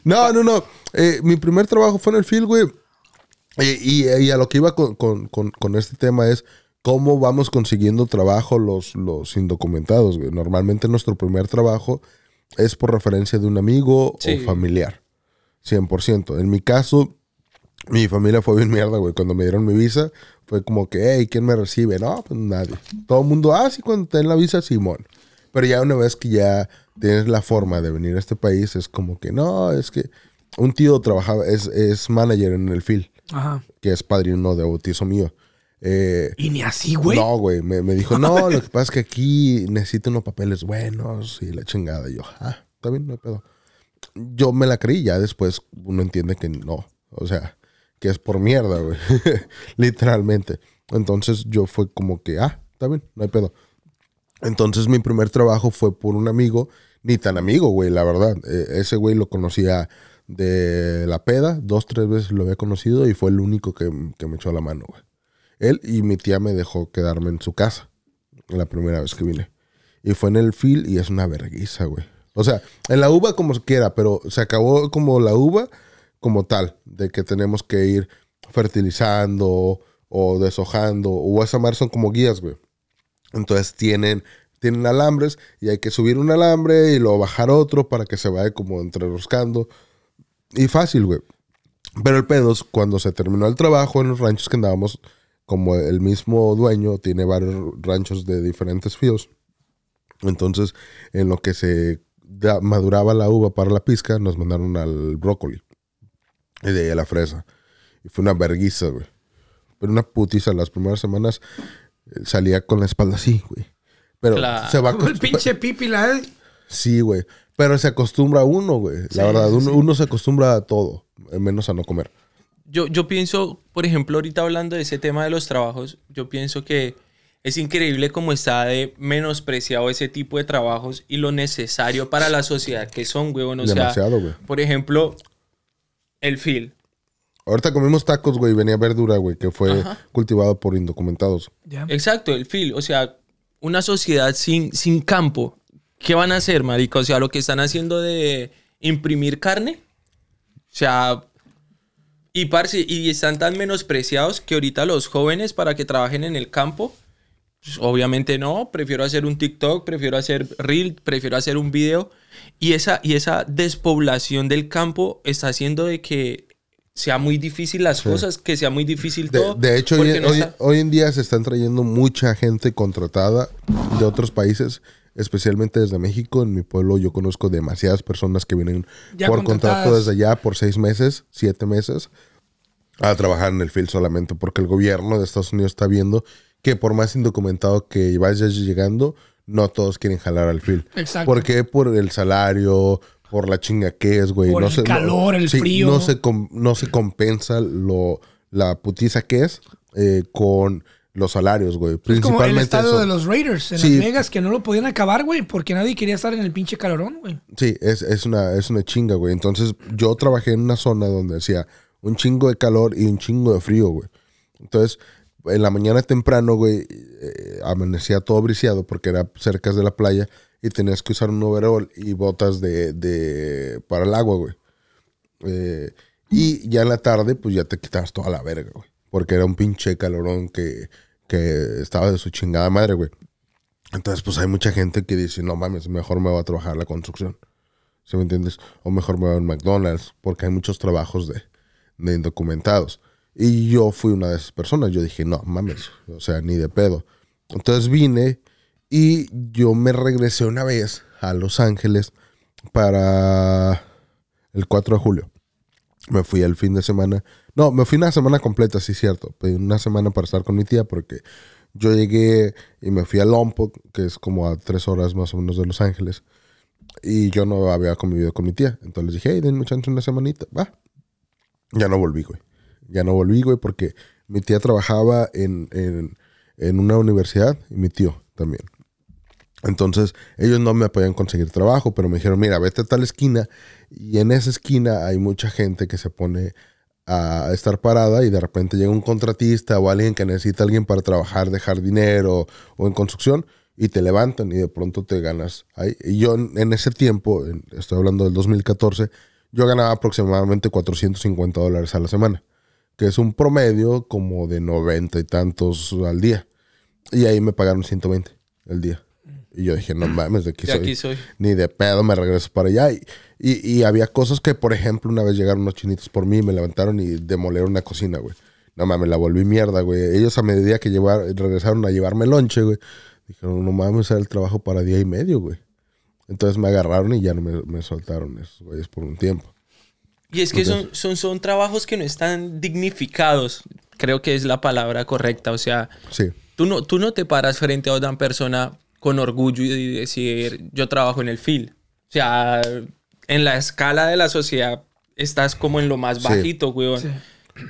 no, no, no. Eh, mi primer trabajo fue en el field, güey. Y, a lo que iba con, con, con, este tema es cómo vamos consiguiendo trabajo los, los indocumentados, Normalmente nuestro primer trabajo es por referencia de un amigo o familiar. 100%. En mi caso, mi familia fue bien mierda, güey. Cuando me dieron mi visa, fue como que, hey, ¿quién me recibe? No, pues nadie. Todo el mundo, ah, sí, cuando te den la visa, Simón. Pero ya una vez que ya tienes la forma de venir a este país, es como que, no, es que un tío trabajaba, es, es manager en el FIL, Ajá. que es padrino de bautizo mío. Eh, y ni así, güey. No, güey. Me, me, dijo, no, lo que pasa es que aquí necesito unos papeles buenos y la chingada. yo, ah, está bien, no hay pedo. Yo me la creí, ya después uno entiende que no. O sea, que es por mierda, güey. Literalmente. Entonces yo fue como que, ah, está bien, no hay pedo. Entonces mi primer trabajo fue por un amigo, ni tan amigo, güey, la verdad. E, ese güey lo conocía de la peda, dos, tres veces lo había conocido y fue el único que, me echó la mano, güey. Él y mi tía me dejó quedarme en su casa la primera vez que vine. Y fue en el fil y es una vergüenza, güey. O sea, en la uva como quiera, pero se acabó como la uva como tal, de que tenemos que ir fertilizando o deshojando, o esa son como guías, güey. Entonces tienen, tienen alambres y hay que subir un alambre y luego bajar otro para que se vaya como entreroscando. Y fácil, güey. Pero el pedo es cuando se terminó el trabajo en los ranchos que andábamos, como el mismo dueño tiene varios ranchos de diferentes fíos. Entonces, en lo que se maduraba la uva para la pizca, nos mandaron al brócoli. Y de ahí a la fresa. Y fue una verguiza, güey. Pero una putiza. Las primeras semanas eh, salía con la espalda así, güey. Pero se va con el pinche pipi, la Sí, güey. Pero se acostumbra uno, güey. la verdad, uno, se acostumbra a todo, menos a no comer. Yo, yo pienso, por ejemplo, ahorita hablando de ese tema de los trabajos, yo pienso que es increíble cómo está de menospreciado ese tipo de trabajos y lo necesario para la sociedad que son, güey. O sea, güey. Por ejemplo, el fil. Ahorita comimos tacos, güey, venía verdura, güey, que fue cultivado por indocumentados. Exacto, el fil. O sea, una sociedad sin, sin campo, ¿qué van a hacer, marico? O sea, lo que están haciendo de imprimir carne. O sea, y, parce, y están tan menospreciados que ahorita los jóvenes para que trabajen en el campo pues, obviamente no, prefiero hacer un TikTok, prefiero hacer reel, prefiero hacer un video. Y esa, y esa despoblación del campo está haciendo de que sea muy difícil las cosas, que sea muy difícil todo. De hecho, hoy, en día se están trayendo mucha gente contratada de otros países, especialmente desde México. En mi pueblo yo conozco demasiadas personas que vienen por contrato desde allá por seis meses, siete meses, a trabajar en el field solamente porque el gobierno de Estados Unidos está viendo que por más indocumentado que vayas llegando, no todos quieren jalar al film. Exacto. ¿Por Por el salario, por la chinga que es, güey. no el se, calor, no, el frío. No se, compensa lo, la putiza que es eh, con los salarios, güey. Principalmente es como el estado de los Raiders en Las Vegas que no lo podían acabar, güey, porque nadie quería estar en el pinche calorón, güey. Sí, es, una, es una chinga, güey. Entonces, yo trabajé en una zona donde hacía un chingo de calor y un chingo de frío, güey. Entonces, en la mañana temprano, güey, eh, amanecía todo briseado porque era cerca de la playa y tenías que usar un overall y botas de, para el agua, güey. Eh, y ya en la tarde, pues ya te quitabas toda la verga, güey. Porque era un pinche calorón que, estaba de su chingada madre, güey. Entonces, pues hay mucha gente que dice, no mames, mejor me voy a trabajar la construcción. se me entiendes? O mejor me voy a McDonald's, porque hay muchos trabajos de, de indocumentados. Y yo fui una de esas personas. Yo dije, no, mames, o sea, ni de pedo. Entonces vine y yo me regresé una vez a Los Ángeles para el 4 de julio. Me fui el fin de semana. No, me fui una semana completa, sí, cierto. Pedí una semana para estar con mi tía porque yo llegué y me fui a Lompoc, que es como a tres horas más o menos de Los Ángeles. Y yo no había convivido con mi tía. Entonces dije, hey, denme chance una semanita. Va. Ya no volví, güey ya no volví, güey, porque mi tía trabajaba en, una universidad y mi tío también. Entonces, ellos no me podían conseguir trabajo, pero me dijeron, mira, vete a tal esquina y en esa esquina hay mucha gente que se pone a estar parada y de repente llega un contratista o alguien que necesita alguien para trabajar de jardinero o en construcción y te levantan y de pronto te ganas. Ahí. Y yo en ese tiempo, estoy hablando del 2014, yo ganaba aproximadamente 450 dólares a la semana que es un promedio como de 90 y tantos al día. Y ahí me pagaron 120 el día. Y yo dije, no mames, de aquí, soy. Ni de pedo me regreso para allá. Y, y, había cosas que, por ejemplo, una vez llegaron unos chinitos por mí, me levantaron y demolieron una cocina, güey. No mames, la volví mierda, güey. Ellos a medida que llevar, regresaron a llevarme lonche, güey, dijeron, no mames, era el trabajo para día y medio, güey. Entonces me agarraron y ya no me, me soltaron esos Es por un tiempo. Y es que son, son, son trabajos que no están dignificados, creo que es la palabra correcta. O sea, tú, no, tú no te paras frente a otra persona con orgullo y decir, yo trabajo en el FIL. O sea, en la escala de la sociedad estás como en lo más bajito, güey.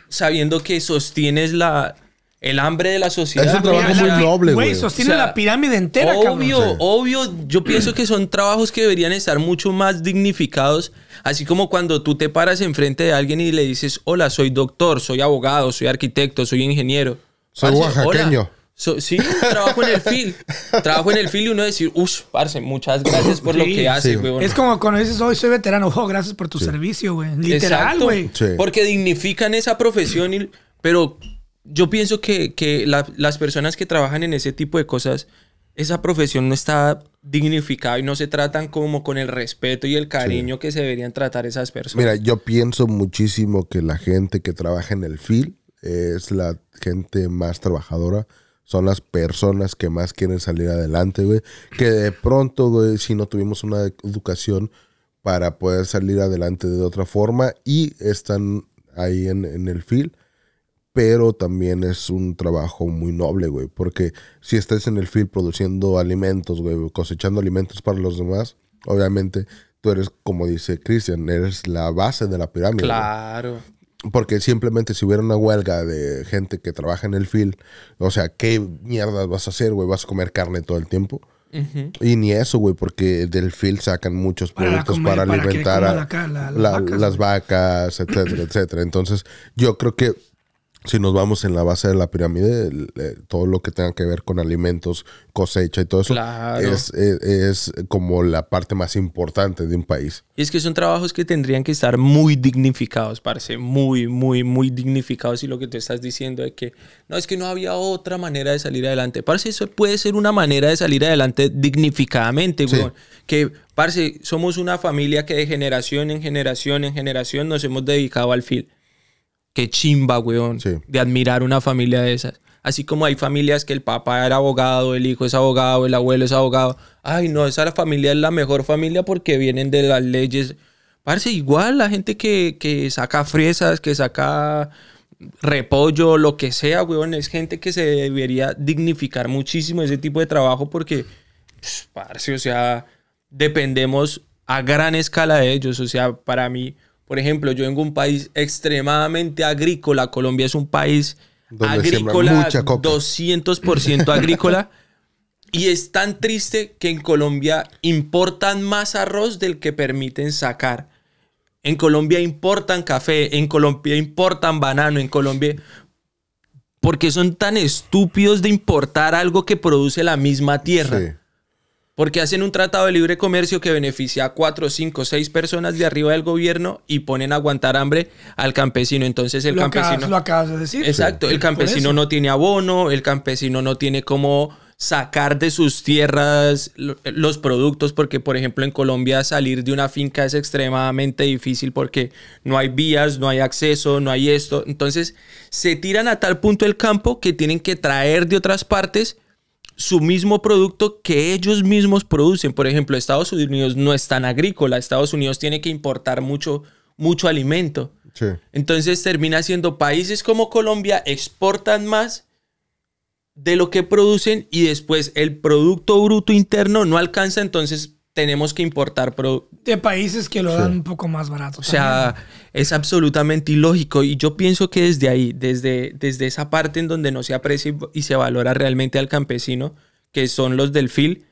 Sabiendo que sostienes la, el hambre de la sociedad. Es un trabajo muy noble, güey. Sostiene la pirámide entera, Obvio, obvio. Yo pienso que son trabajos que deberían estar mucho más dignificados Así como cuando tú te paras enfrente de alguien y le dices, hola, soy doctor, soy abogado, soy arquitecto, soy ingeniero. Soy oaxaqueño. sí, trabajo en el fil trabajo en el fil y uno decir, uff, parce, muchas gracias por lo que hace, güey. Es como cuando dices, hoy soy veterano, ojo, oh, gracias por tu servicio, güey. Literal, güey. Porque dignifican esa profesión, pero yo pienso que, las personas que trabajan en ese tipo de cosas esa profesión no está dignificada y no se tratan como con el respeto y el cariño que se deberían tratar esas personas. Mira, yo pienso muchísimo que la gente que trabaja en el FIL es la gente más trabajadora, son las personas que más quieren salir adelante, güey. Que de pronto, güey, si no tuvimos una educación para poder salir adelante de otra forma y están ahí en, en el FIL, pero también es un trabajo muy noble, güey, porque si estás en el field produciendo alimentos, güey, cosechando alimentos para los demás, obviamente tú eres, como dice Christian, eres la base de la pirámide. Claro. Porque simplemente si hubiera una huelga de gente que trabaja en el field, o sea, ¿qué mierdas vas a hacer, güey? ¿Vas a comer carne todo el tiempo? Y ni eso, güey, porque del field sacan muchos productos para, alimentar a las vacas, etcétera, etcétera. Entonces, yo creo que si nos vamos en la base de la pirámide, eh, todo lo que tenga que ver con alimentos, cosecha y todo eso, eh, es, como la parte más importante de un país. Y es que son trabajos que tendrían que estar muy dignificados, parece, muy, muy, muy dignificados. Y lo que tú estás diciendo es que no, es que no había otra manera de salir adelante. Parece, eso puede ser una manera de salir adelante dignificadamente, Que, parce, somos una familia que de generación en generación en generación nos hemos dedicado al film Qué chimba, weón, de admirar una familia de esas. Así como hay familias que el papá era abogado, el hijo es abogado, el abuelo es abogado. Ay, no, esa familia es la mejor familia porque vienen de las leyes. Parece igual la gente que, que saca fresas, que saca repollo, lo que sea, weón, es gente que se debería dignificar muchísimo ese tipo de trabajo porque, parce, o sea, dependemos a gran escala de ellos. O sea, para mí, por ejemplo, yo vengo un país extremadamente agrícola. Colombia es un país agrícola, 200% agrícola. y es tan triste que en Colombia importan más arroz del que permiten sacar. En Colombia importan café, en Colombia importan banano, en Colombia... Porque son tan estúpidos de importar algo que produce la misma tierra porque hacen un tratado de libre comercio que beneficia a cuatro, cinco, seis personas de arriba del gobierno y ponen a aguantar hambre al campesino. Entonces el campesino... lo acabas de decir. Exacto, el campesino no tiene abono, el campesino no tiene cómo sacar de sus tierras los productos, porque por ejemplo en Colombia salir de una finca es extremadamente difícil porque no hay vías, no hay acceso, no hay esto. Entonces se tiran a tal punto el campo que tienen que traer de otras partes su mismo producto que ellos mismos producen. Por ejemplo, Estados Unidos no es tan agrícola, Estados Unidos tiene que importar mucho, mucho alimento. Entonces termina siendo países como Colombia exportan más de lo que producen y después el Producto Bruto Interno no alcanza, entonces tenemos que importar productos De países que lo dan un poco más barato. O sea, es absolutamente ilógico y yo pienso que desde ahí, desde, desde esa parte en donde no se aprecia y se valora realmente al campesino, que son los del FIL,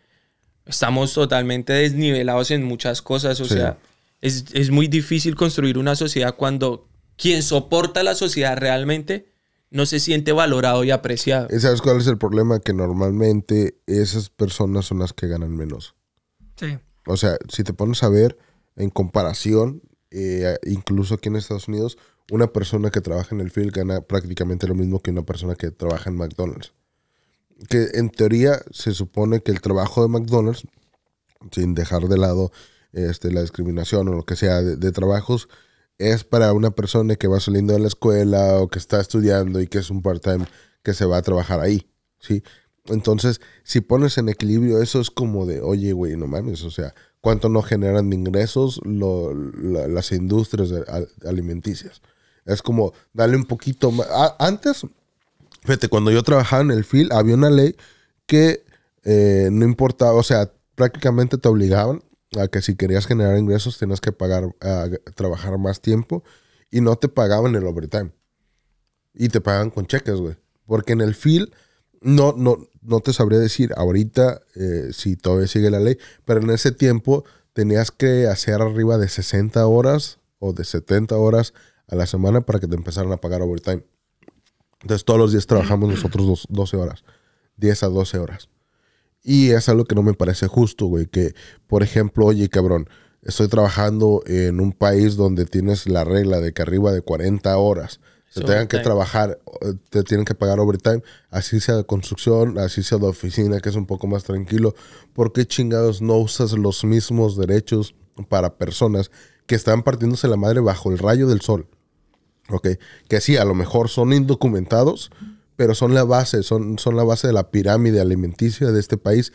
estamos totalmente desnivelados en muchas cosas. O sea, es, es muy difícil construir una sociedad cuando quien soporta la sociedad realmente no se siente valorado y apreciado. ¿Sabes cuál es el problema? Que normalmente esas personas son las que ganan menos. O sea, si te pones a ver, en comparación, eh, incluso aquí en Estados Unidos, una persona que trabaja en el field gana prácticamente lo mismo que una persona que trabaja en McDonald's. Que en teoría se supone que el trabajo de McDonald's, sin dejar de lado este, la discriminación o lo que sea de, de trabajos, es para una persona que va saliendo de la escuela o que está estudiando y que es un part-time que se va a trabajar ahí. ¿sí? Entonces, si pones en equilibrio eso, es como de, oye, güey, no mames, o sea, ¿cuánto no generan de ingresos las industrias alimenticias? Es como, dale un poquito más. antes, fíjate, cuando yo trabajaba en el FIL, había una ley que eh, no importaba, o sea, prácticamente te obligaban a que si querías generar ingresos tenías que pagar, trabajar más tiempo y no te pagaban el overtime. Y te pagaban con cheques, güey. Porque en el FIL no, no, no te sabría decir ahorita eh, si todavía sigue la ley, pero en ese tiempo tenías que hacer arriba de 60 horas o de 70 horas a la semana para que te empezaran a pagar overtime. Entonces todos los días trabajamos nosotros 12 horas, 10 a 12 horas. Y es algo que no me parece justo, güey, que por ejemplo, oye, cabrón, estoy trabajando en un país donde tienes la regla de que arriba de 40 horas te tengan que trabajar, eh, te tienen que pagar overtime, así sea de construcción, así sea de oficina, que es un poco más tranquilo. ¿Por qué chingados no usas los mismos derechos para personas que están partiéndose la madre bajo el rayo del sol? ¿Ok? Que sí, a lo mejor son indocumentados, pero son la base, son, son la base de la pirámide alimenticia de este país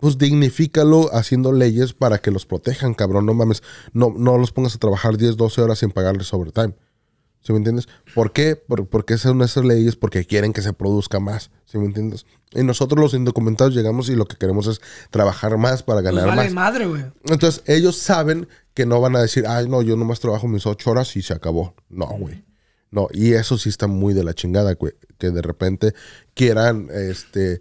pues dignifícalo haciendo leyes para que los protejan, cabrón. No mames, no, no los pongas a trabajar 10, 12 horas sin pagarles overtime. ¿Sí me entiendes? ¿Por qué? Por, porque son esas leyes, porque quieren que se produzca más. ¿Sí me entiendes? Y nosotros los indocumentados llegamos y lo que queremos es trabajar más para ganar vale más. madre, güey. Entonces, ellos saben que no van a decir, ay, no, yo nomás trabajo mis ocho horas y se acabó. No, güey. No, y eso sí está muy de la chingada, güey. Que de repente quieran, este,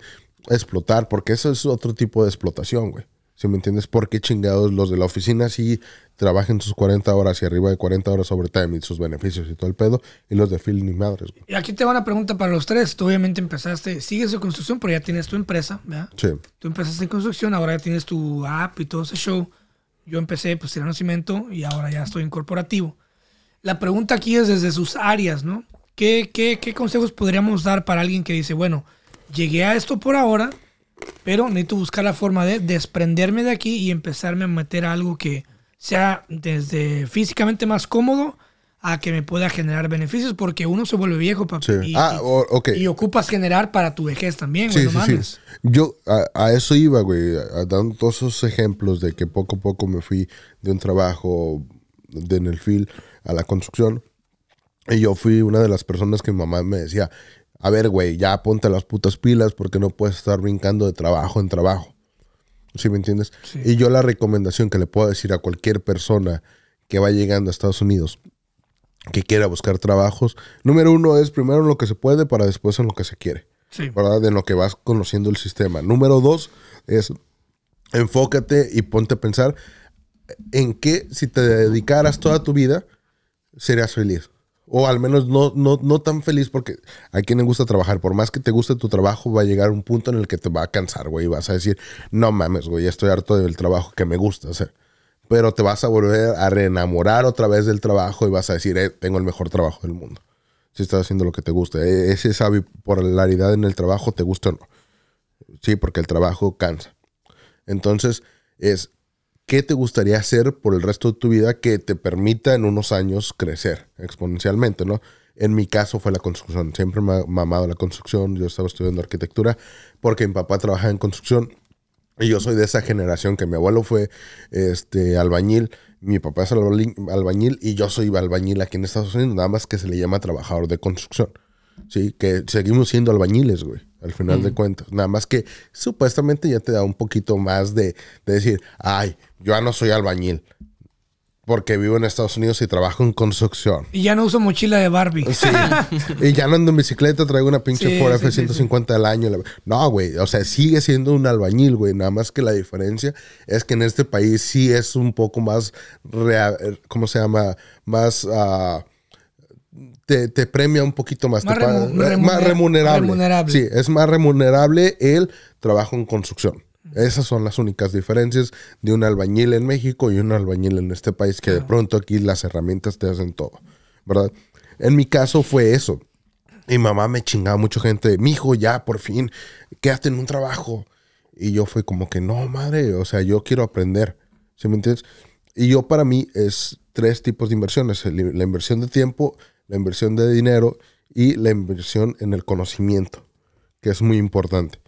explotar, porque eso es otro tipo de explotación, güey. Si me entiendes, ¿por qué chingados los de la oficina sí trabajan sus 40 horas y arriba de 40 horas sobre time y sus beneficios y todo el pedo? Y los de Phil ni madres, Y aquí te va una pregunta para los tres. Tú obviamente empezaste, sigues en construcción, pero ya tienes tu empresa, ¿verdad? Sí. Tú empezaste en construcción, ahora ya tienes tu app y todo ese show. Yo empecé pues tirando cemento y ahora ya estoy en corporativo. La pregunta aquí es desde sus áreas, ¿no? ¿Qué, qué, qué consejos podríamos dar para alguien que dice, bueno, llegué a esto por ahora, pero necesito buscar la forma de desprenderme de aquí y empezarme a meter algo que sea desde físicamente más cómodo a que me pueda generar beneficios porque uno se vuelve viejo, papi. Ah, y, ocupas generar para tu vejez también, güey. Sí, sí, Yo a, eso iba, güey, a, dando todos esos ejemplos de que poco a poco me fui de un trabajo de en el a la construcción. Y yo fui una de las personas que mi mamá me decía, a ver, güey, ya ponte las putas pilas porque no puedes estar brincando de trabajo en trabajo. ¿Sí me entiendes? Y yo la recomendación que le puedo decir a cualquier persona que va llegando a Estados Unidos que quiera buscar trabajos, número uno es primero en lo que se puede para después en lo que se quiere. ¿Verdad? De lo que vas conociendo el sistema. Número dos es enfócate y ponte a pensar en qué si te dedicaras toda tu vida serías feliz. O al menos no, no, no tan feliz porque a quien le gusta trabajar, por más que te guste tu trabajo, va a llegar un punto en el que te va a cansar, güey. Y Vas a decir, no mames, güey, estoy harto del trabajo que me gusta hacer. Pero te vas a volver a reenamorar otra vez del trabajo y vas a decir, eh, tengo el mejor trabajo del mundo. Si estás haciendo lo que te gusta. Eh, es esa bipolaridad en el trabajo, te gusta o no. Sí, porque el trabajo cansa. Entonces, es qué te gustaría hacer por el resto de tu vida que te permita en unos años crecer exponencialmente, ¿no? En mi caso fue la construcción. Siempre me ha mamado la construcción. Yo estaba estudiando arquitectura porque mi papá trabajaba en construcción. Y yo soy de esa generación que mi abuelo fue este, albañil, mi papá es albañil y yo soy albañil aquí en Estados Unidos, nada más que se le llama trabajador de construcción. Sí, que seguimos siendo albañiles, güey, al final de cuentas. Nada más que supuestamente ya te da un poquito más de, de decir, ay, yo ya no soy albañil. Porque vivo en Estados Unidos y trabajo en construcción. Y ya no uso mochila de Barbie. Sí. y ya no ando en bicicleta, traigo una pinche Ford F-150 al año. No, güey. O sea, sigue siendo un albañil, güey. Nada más que la diferencia es que en este país sí es un poco más. ¿Cómo se llama? Más. Ah, te, te, premia un poquito más. Más, te más remunerable. Sí, es más remunerable el trabajo en construcción. Esas son las únicas diferencias de un albañil en México y un albañil en este país, que de ah. pronto aquí las herramientas te hacen todo, ¿verdad? En mi caso fue eso. Mi mamá me chingaba mucho gente, mi hijo ya, por fin, quédate en un trabajo. Y yo fue como que, no, madre, o sea, yo quiero aprender, ¿sí me entiendes? Y yo para mí es tres tipos de inversiones, la inversión de tiempo, la inversión de dinero y la inversión en el conocimiento, que es muy importante,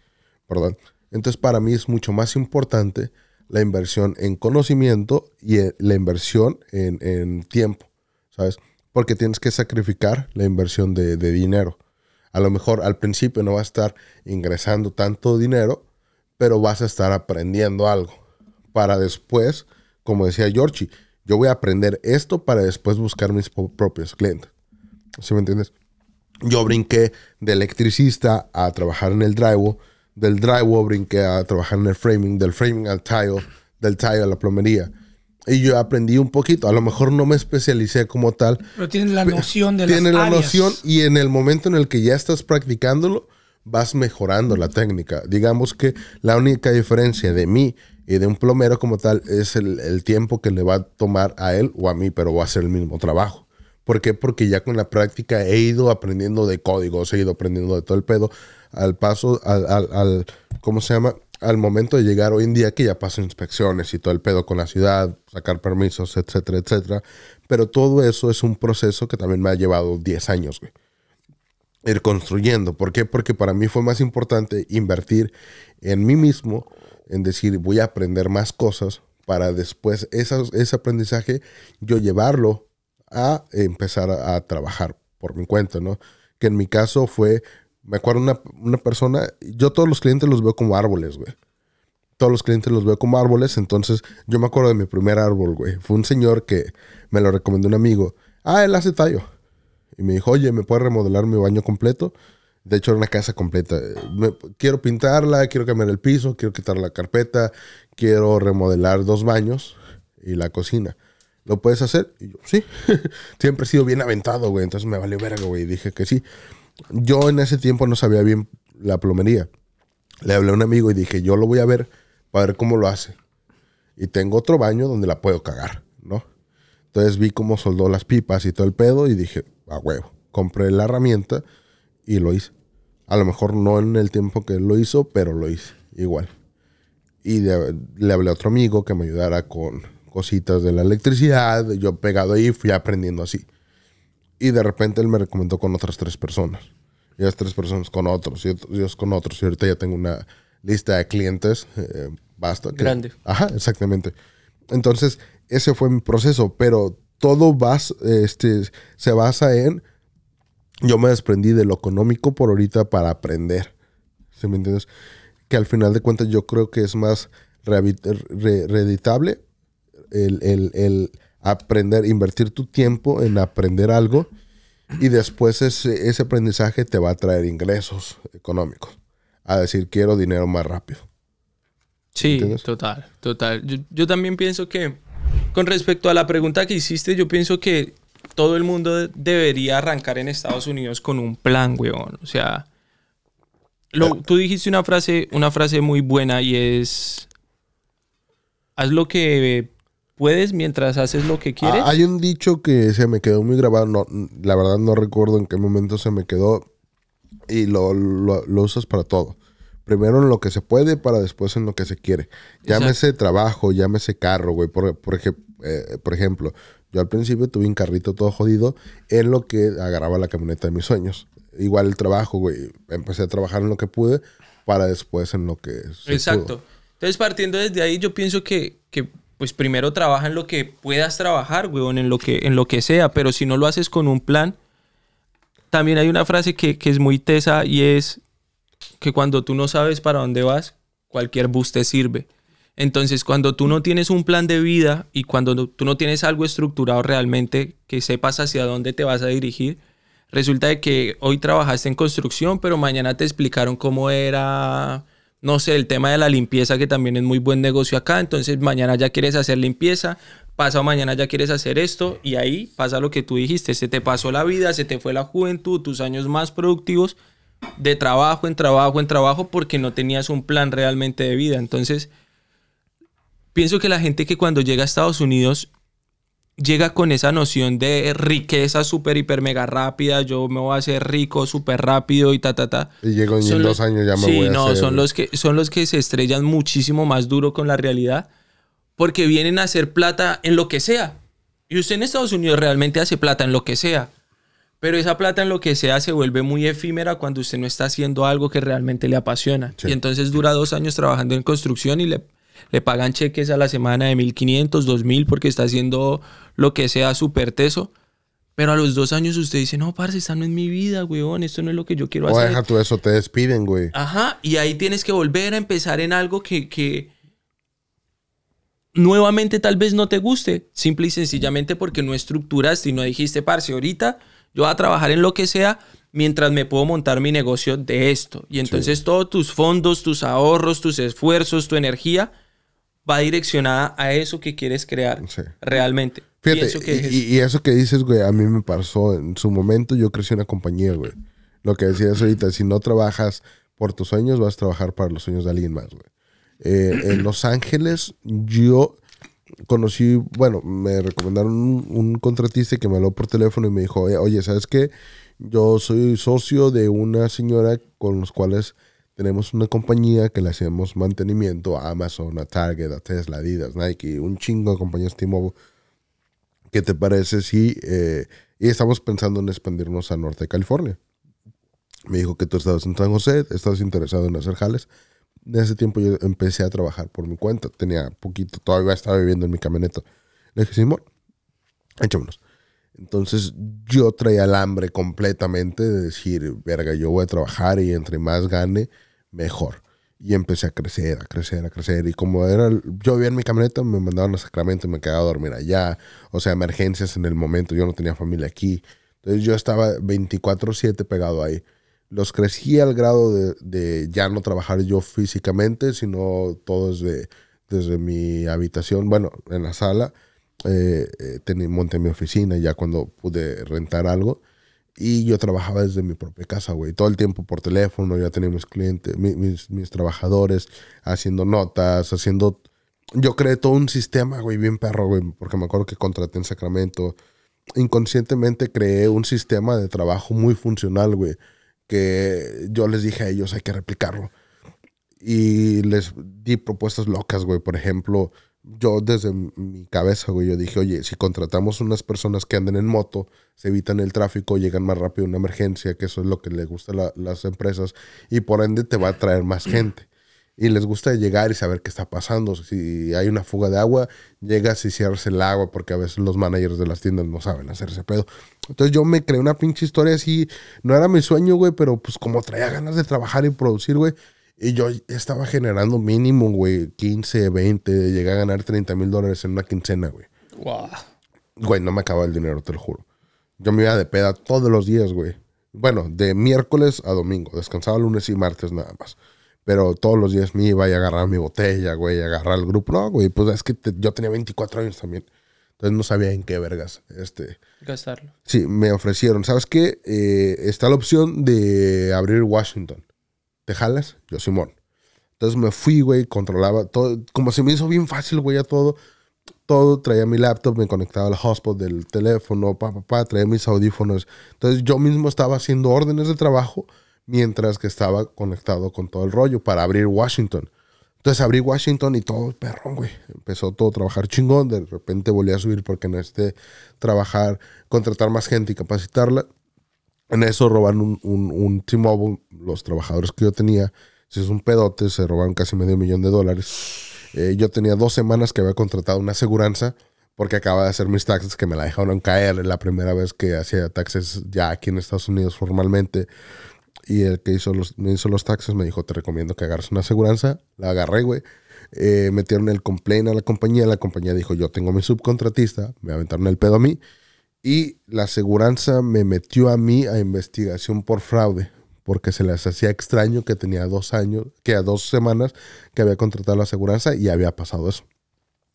¿verdad? Entonces para mí es mucho más importante la inversión en conocimiento y eh, la inversión en, tiempo, ¿sabes? Porque tienes que sacrificar la inversión de, dinero. A lo mejor al principio no vas a estar ingresando tanto dinero, pero vas a estar aprendiendo algo. Para después, como decía Giorgi, yo voy a aprender esto para después buscar mis propios clientes. ¿Sí me entiendes? Yo brinqué de electricista a trabajar en el drywall del drywall que a trabajar en el framing, del framing al tile, del tile a la plomería. Y yo aprendí un poquito, a lo mejor no me especialicé como tal. Pero tiene la noción de Tienes tiene la noción y en el momento en el que ya estás practicándolo, vas mejorando la técnica. Digamos que la única diferencia de mí y de un plomero como tal es el, el tiempo que le va a tomar a él o a mí, pero va a ser el mismo trabajo. ¿Por qué? Porque ya con la práctica he ido aprendiendo de códigos, he ido aprendiendo de todo el pedo al paso, al, ¿cómo se llama? Al momento de llegar hoy en día que ya paso inspecciones y todo el pedo con la ciudad, sacar permisos, etcétera, etcétera. Pero todo eso es un proceso que también me ha llevado 10 años, güey. Ir construyendo. ¿Por qué? Porque para mí fue más importante invertir en mí mismo, en decir, voy a aprender más cosas para después ese aprendizaje yo llevarlo a empezar a, trabajar por mi cuenta, ¿no? Que en mi caso fue, me acuerdo una, una persona, yo todos los clientes los veo como árboles, güey todos los clientes los veo como árboles. Entonces, yo me acuerdo de mi primer árbol, güey. Fue un señor que me lo recomendó un amigo. Ah, él hace tallo. Y me dijo, oye, ¿me puede remodelar mi baño completo? De hecho, era una casa completa. quiero pintarla, quiero cambiar el piso, quiero quitar la carpeta, quiero remodelar dos baños y la cocina. ¿Lo puedes hacer? Y yo, sí. Siempre he sido bien aventado, güey. Entonces me valió verga, güey. Y dije que sí. Yo en ese tiempo no sabía bien la plomería. Le hablé a un amigo y dije, yo lo voy a ver para ver cómo lo hace. Y tengo otro baño donde la puedo cagar, ¿no? Entonces vi cómo soldó las pipas y todo el pedo y dije, a huevo. Compré la herramienta y lo hice. A lo mejor no en el tiempo que lo hizo, pero lo hice igual. Y le hablé a otro amigo que me ayudara con cositas de la electricidad, yo pegado ahí fui aprendiendo así. Y de repente él me recomendó con otras tres personas. Y las tres personas con otros, y ellos con otros. Y ahorita ya tengo una lista de clientes ...basta... Eh, grande. Ajá, exactamente. Entonces, ese fue mi proceso, pero todo este, se basa en. Yo me desprendí de lo económico por ahorita para aprender. ¿Sí me entiendes? Que al final de cuentas yo creo que es más reeditable el, aprender, invertir tu tiempo en aprender algo y después ese, aprendizaje te va a traer ingresos económicos. A decir, quiero dinero más rápido. Sí, total, total. Yo, también pienso que, con respecto a la pregunta que hiciste, yo pienso que todo el mundo debería arrancar en Estados Unidos con un plan, weón. O sea, eh. tú dijiste una frase, una frase muy buena y es, haz lo que puedes mientras haces lo que ah, quieres. hay un dicho que se me quedó muy grabado, no, la verdad no recuerdo en qué momento se me quedó y lo, lo, usas para todo. Primero en lo que se puede para después en lo que se quiere. Llámese trabajo, llámese carro, güey. Por, eh, por, ejemplo, yo al principio tuve un carrito todo jodido en lo que agarraba la camioneta de mis sueños. Igual el trabajo, güey. Empecé a trabajar en lo que pude para después en lo que... Se Exacto. Entonces, partiendo desde ahí, yo pienso que, que pues primero trabaja en lo que puedas trabajar, weón, en lo que, en lo que sea, pero si no lo haces con un plan, también hay una frase que, es muy tesa y es que cuando tú no sabes para dónde vas, cualquier bus te sirve. Entonces, cuando tú no tienes un plan de vida y cuando tú no tienes algo estructurado realmente que sepas hacia dónde te vas a dirigir, resulta que hoy trabajaste en construcción, pero mañana te explicaron cómo era no sé, el tema de la limpieza que también es muy buen negocio acá, entonces mañana ya quieres hacer limpieza, pasa mañana ya quieres hacer esto y ahí pasa lo que tú dijiste, se te pasó la vida, se te fue la juventud, tus años más productivos de trabajo en trabajo en trabajo porque no tenías un plan realmente de vida. Entonces, pienso que la gente que cuando llega a Estados Unidos llega con esa noción de riqueza súper, hiper, mega rápida, yo me voy a hacer rico súper rápido y ta, ta, ta. Y llego en dos años ya me voy a no, son los que son los que se estrellan muchísimo más duro con la realidad porque vienen a hacer plata en lo que sea. Y usted en Estados Unidos realmente hace plata en lo que sea. Pero esa plata en lo que sea se vuelve muy efímera cuando usted no está haciendo algo que realmente le apasiona. Y entonces dura dos años trabajando en construcción y le le pagan cheques a la semana de 1.500, 2.000 porque está haciendo lo que sea súper teso. Pero a los dos años usted dice, no, parce, esta no es mi vida, weón, esto no es lo que yo quiero o deja tú eso, te despiden, güey. Ajá, y ahí tienes que volver a empezar en algo que, que nuevamente tal vez no te guste, simple y sencillamente porque no estructuraste y no dijiste, parce, ahorita yo voy a trabajar en lo que sea mientras me puedo montar mi negocio de esto. Y entonces todos tus fondos, tus ahorros, tus esfuerzos, tu energía va direccionada a eso que quieres crear realmente. Fíjate, y eso, que dices, güey, a mí me pasó en su momento, yo crecí en una compañía, güey. Lo que decías ahorita, si no trabajas por tus sueños, vas a trabajar para los sueños de alguien más, güey. Eh, en Los Ángeles, yo conocí, bueno, me recomendaron un, un, contratista que me habló por teléfono y me dijo, oye, ¿sabes qué? Yo soy socio de una señora con los cuales tenemos una compañía que le hacemos mantenimiento a Amazon, a Target, a Tesla, Adidas, Nike, un chingo de compañías T-Mobile. ¿Qué te parece si eh, y estamos pensando en expandirnos a Norte de California? Me dijo que tú estabas en San José, estabas interesado en hacer jales. De ese tiempo yo empecé a trabajar por mi cuenta, tenía poquito, todavía estaba viviendo en mi camioneta. Le dije, Simón, echémonos. Entonces yo traía el hambre completamente de decir, verga, yo voy a trabajar y entre más gane, mejor. Y empecé a crecer, a crecer, a crecer. Y como era, yo vivía en mi camioneta, me mandaban a Sacramento, me quedaba a dormir allá. O sea, emergencias en el momento, yo no tenía familia aquí. Entonces yo estaba 24/7 pegado ahí. Los crecí al grado de, de, ya no trabajar yo físicamente, sino todo desde, desde mi habitación, bueno, en la sala. Eh, eh monté mi oficina ya cuando pude rentar algo. Y yo trabajaba desde mi propia casa, güey. Todo el tiempo por teléfono, ya tenía mis clientes, mis, mis, mis trabajadores haciendo notas, haciendo... Yo creé todo un sistema, güey, bien perro, güey, porque me acuerdo que contraté en Sacramento. Inconscientemente creé un sistema de trabajo muy funcional, güey, que yo les dije a ellos, hay que replicarlo. Y les di propuestas locas, güey. Por ejemplo, yo desde mi cabeza, güey, yo dije, oye, si contratamos unas personas que anden en moto, se evitan el tráfico, llegan más rápido a una emergencia, que eso es lo que les gusta a las empresas, y por ende te va a traer más gente. Y les gusta llegar y saber qué está pasando. Si hay una fuga de agua, llegas y cierras el agua, porque a veces los managers de las tiendas no saben hacerse ese pedo. Entonces yo me creé una pinche historia así. No era mi sueño, güey, pero pues como traía ganas de trabajar y producir, güey y yo estaba generando mínimo, güey, 15, 20, llegué a ganar 30 mil dólares en una quincena, güey. Wow. Güey, no me acababa el dinero, te lo juro. Yo me iba de peda todos los días, güey. Bueno, de miércoles a domingo. Descansaba lunes y martes nada más. Pero todos los días me iba a agarrar mi botella, güey, a agarrar el grupo. No, güey, pues es que yo tenía 24 años también. Entonces no sabía en qué vergas. Este, Gastarlo. Sí, me ofrecieron. ¿Sabes qué? Eh, está la opción de abrir Washington jalas? Yo, Simón. Entonces me fui, güey, controlaba todo. Como se me hizo bien fácil, güey, a todo. Todo, traía mi laptop, me conectaba al hotspot del teléfono, pa, pa, pa, traía mis audífonos. Entonces yo mismo estaba haciendo órdenes de trabajo mientras que estaba conectado con todo el rollo para abrir Washington. Entonces abrí Washington y todo, perrón, güey. Empezó todo a trabajar chingón. De repente volví a subir porque necesité trabajar, contratar más gente y capacitarla. En eso roban un, un, T-Mobile, los trabajadores que yo tenía, si es un pedote, se robaron casi medio millón de dólares. Eh, yo tenía dos semanas que había contratado una aseguranza porque acaba de hacer mis taxes que me la dejaron caer la primera vez que hacía taxes ya aquí en Estados Unidos formalmente. Y el que hizo los, me hizo los taxes me dijo, te recomiendo que agarres una aseguranza. La agarré, güey. Eh, metieron el complaint a la compañía. La compañía dijo, yo tengo mi subcontratista. Me aventaron el pedo a mí. Y la aseguranza me metió a mí a investigación por fraude, porque se les hacía extraño que tenía dos años, que a dos semanas que había contratado la seguridad y había pasado eso.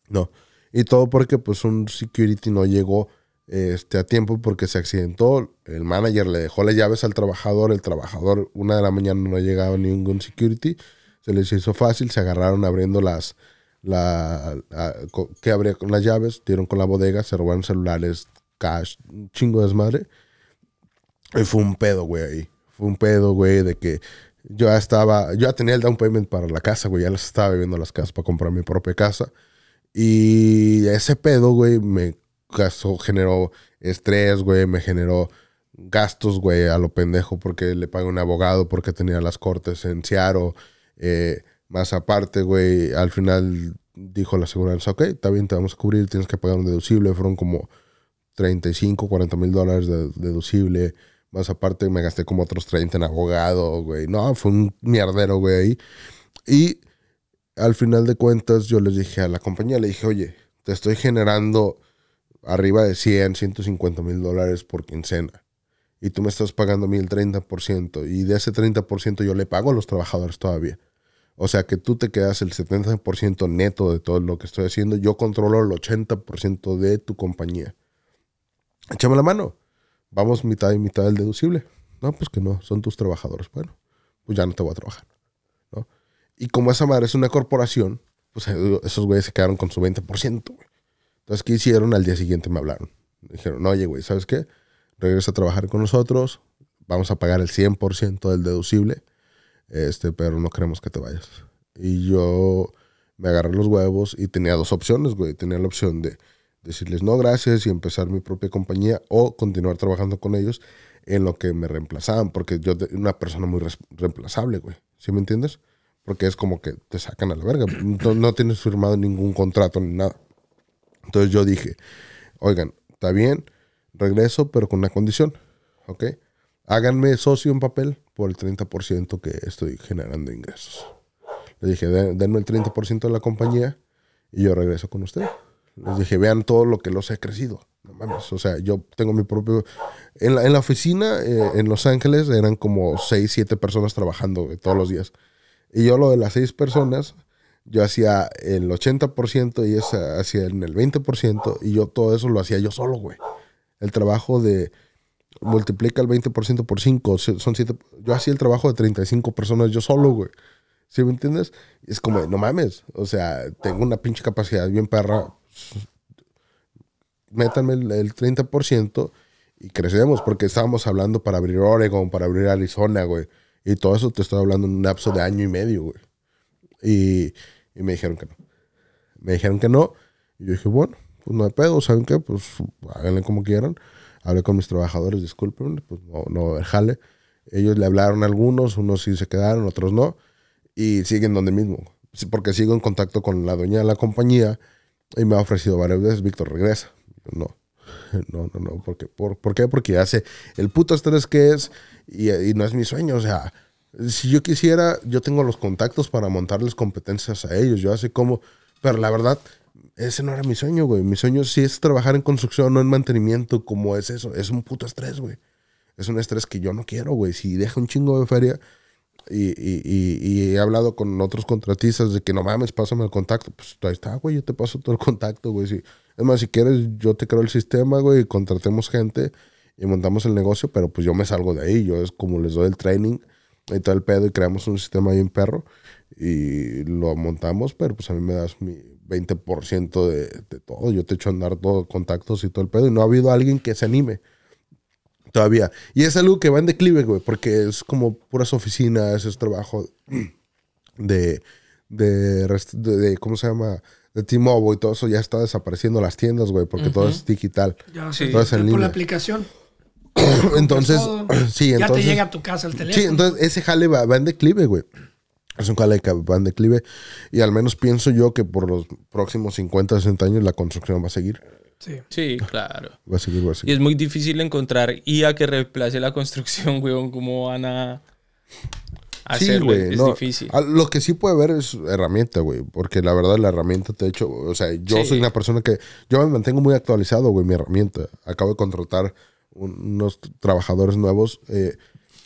No. Y todo porque pues un security no llegó este, a tiempo porque se accidentó. El manager le dejó las llaves al trabajador. El trabajador, una de la mañana no llegaba ningún security. Se les hizo fácil, se agarraron abriendo las. La, que abría con las llaves, dieron con la bodega, se robaron celulares, cash, un chingo de desmadre. Y fue un pedo, güey, ahí. Fue un pedo, güey, de que yo ya estaba, yo ya tenía el down payment para la casa, güey, ya las estaba viviendo las casas para comprar mi propia casa. Y ese pedo, güey, me generó estrés, güey, me generó gastos, güey, a lo pendejo, porque le pagué un abogado, porque tenía las cortes en Ciaro. Eh, más aparte, güey, al final dijo la aseguranza, ok, está bien, te vamos a cubrir, tienes que pagar un deducible. Fueron como 35, 40 mil dólares deducible. Más aparte, me gasté como otros 30 en abogado, güey. No, fue un mierdero, güey. Y al final de cuentas, yo les dije a la compañía, le dije, oye, te estoy generando arriba de 100, 150 mil dólares por quincena. Y tú me estás pagando mil mí el 30%. Y de ese 30% yo le pago a los trabajadores todavía. O sea que tú te quedas el 70% neto de todo lo que estoy haciendo. Yo controlo el 80% de tu compañía. Echame la mano, vamos mitad y mitad del deducible. No, pues que no, son tus trabajadores. Bueno, pues ya no te voy a trabajar. ¿no? Y como esa madre es una corporación, pues eh, esos güeyes se quedaron con su 20%. Entonces, ¿qué hicieron? Al día siguiente me hablaron. Me dijeron, no, oye, güey, ¿sabes qué? Regresa a trabajar con nosotros, vamos a pagar el 100% del deducible, este, pero no queremos que te vayas. Y yo me agarré los huevos y tenía dos opciones, güey. Tenía la opción de decirles no gracias y empezar mi propia compañía o continuar trabajando con ellos en lo que me reemplazaban, porque yo era una persona muy reemplazable, güey. ¿Sí me entiendes? Porque es como que te sacan a la verga. No, tienes firmado ningún contrato ni nada. Entonces yo dije, oigan, está bien, regreso, pero con una condición, ¿ok? Háganme socio en papel por el 30% que estoy generando ingresos. Le dije, denme el 30% de la compañía y yo regreso con usted. Les dije, vean todo lo que los he crecido. No mames, o sea, yo tengo mi propio... En la, en la oficina, eh, en Los Ángeles, eran como 6, 7 personas trabajando eh, todos los días. Y yo lo de las 6 personas, yo hacía el 80% y hacía hacían el 20% y yo todo eso lo hacía yo solo, güey. El trabajo de multiplica el 20% por 5, son 7. Yo hacía el trabajo de 35 personas yo solo, güey. ¿Sí me entiendes? Es como, no mames. O sea, tengo una pinche capacidad bien perra métanme el, 30% y crecemos, porque estábamos hablando para abrir Oregon, para abrir Arizona, güey. Y todo eso te estoy hablando en un lapso de año y medio, güey. Y, y me dijeron que no. Me dijeron que no. Y yo dije, bueno, pues no hay pedo, ¿saben qué? Pues háganle como quieran. Hablé con mis trabajadores, discúlpenme, pues no, no jale. Ellos le hablaron a algunos, unos sí se quedaron, otros no. Y siguen donde mismo. Porque sigo en contacto con la dueña de la compañía y me ha ofrecido varias veces, Víctor, regresa. No, no, no, no. Porque, por, ¿Por qué? Porque hace el puto estrés que es y, y, no es mi sueño. O sea, si yo quisiera, yo tengo los contactos para montarles competencias a ellos. Yo hace como, pero la verdad, ese no era mi sueño, güey. Mi sueño sí es trabajar en construcción, no en mantenimiento, como es eso. Es un puto estrés, güey. Es un estrés que yo no quiero, güey. Si deja un chingo de feria, y, y, he hablado con otros contratistas de que no mames, pásame el contacto. Pues ahí está, güey, yo te paso todo el contacto, güey. es más, si quieres, yo te creo el sistema, güey, y contratemos gente y montamos el negocio, pero pues yo me salgo de ahí. Yo es como les doy el training y todo el pedo y creamos un sistema bien perro y lo montamos, pero pues a mí me das mi 20% de, de todo. Yo te echo a andar todos contactos y todo el pedo y no ha habido alguien que se anime todavía. Y es algo que va en declive, güey, porque es como puras oficinas, es trabajo de, de, ¿cómo se llama? De t y todo eso ya está desapareciendo las tiendas, güey, porque todo es digital. Ya, sí, por la aplicación. entonces, sí, entonces. Ya te llega a tu casa el teléfono. Sí, entonces ese jale va, en declive, güey. Es un jale que va en declive. Y al menos pienso yo que por los próximos 50, 60 años la construcción va a seguir. Sí. claro. Y es muy difícil encontrar IA que reemplace la construcción, güey ¿Cómo van a hacerlo? güey, es difícil. Ah, lo que sí puede ver es herramienta, güey. Porque la verdad, la herramienta te ha hecho. O sea, yo soy una persona que. Yo me mantengo muy actualizado, güey, mi herramienta. Acabo de contratar unos trabajadores nuevos. Eh,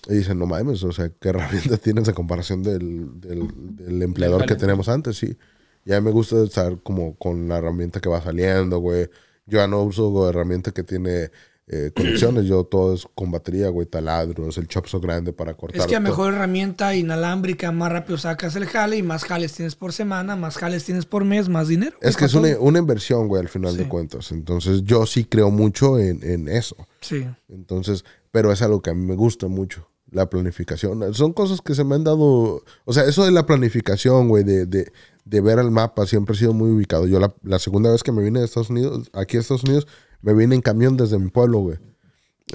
y dicen, no mames, o sea, ¿qué herramienta tienes a comparación del, empleador que tenemos antes? Sí. Ya me gusta estar como con la herramienta que va saliendo, güey. Yo ya no uso herramienta que tiene eh, conexiones. Yo todo es con batería, güey, taladros, el chopso grande para cortar. Es que a mejor herramienta inalámbrica, más rápido sacas el jale y más jales tienes por semana, más jales tienes por mes, más dinero. es que es una, inversión, güey, al final de cuentas. Entonces yo sí creo mucho en, eso. Sí. Entonces, pero es algo que a mí me gusta mucho. La planificación. Son cosas que se me han dado. O sea, eso de la planificación, güey, de, de ver el mapa, siempre he sido muy ubicado. Yo la, segunda vez que me vine de Estados Unidos, aquí a Estados Unidos, me vine en camión desde mi pueblo, güey.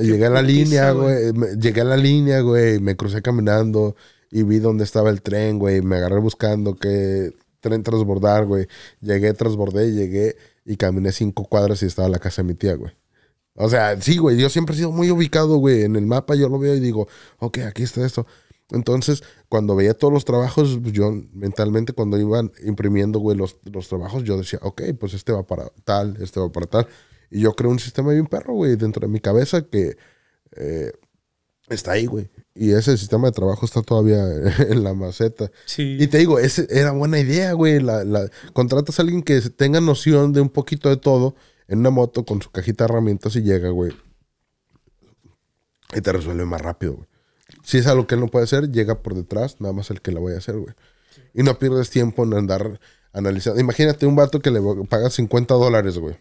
Llegué a la línea, güey. Llegué a la línea, güey. Me crucé caminando y vi dónde estaba el tren, güey. Me agarré buscando qué tren transbordar, güey. Llegué, transbordé, llegué y caminé cinco cuadras y estaba la casa de mi tía, güey. O sea, sí, güey. Yo siempre he sido muy ubicado, güey. En el mapa yo lo veo y digo, ok, aquí está esto. Entonces, cuando veía todos los trabajos, yo mentalmente cuando iban imprimiendo, güey, los, trabajos, yo decía, ok, pues este va para tal, este va para tal. Y yo creo un sistema bien perro, güey, dentro de mi cabeza que eh, está ahí, güey. Y ese sistema de trabajo está todavía en la maceta. Y te digo, ese era buena idea, güey. La, la, contratas a alguien que tenga noción de un poquito de todo en una moto con su cajita de herramientas y llega, güey. Y te resuelve más rápido, güey. Si es algo que él no puede hacer, llega por detrás, nada más el que la voy a hacer, güey. Y no pierdes tiempo en andar analizando. Imagínate un vato que le pagas 50 dólares, güey.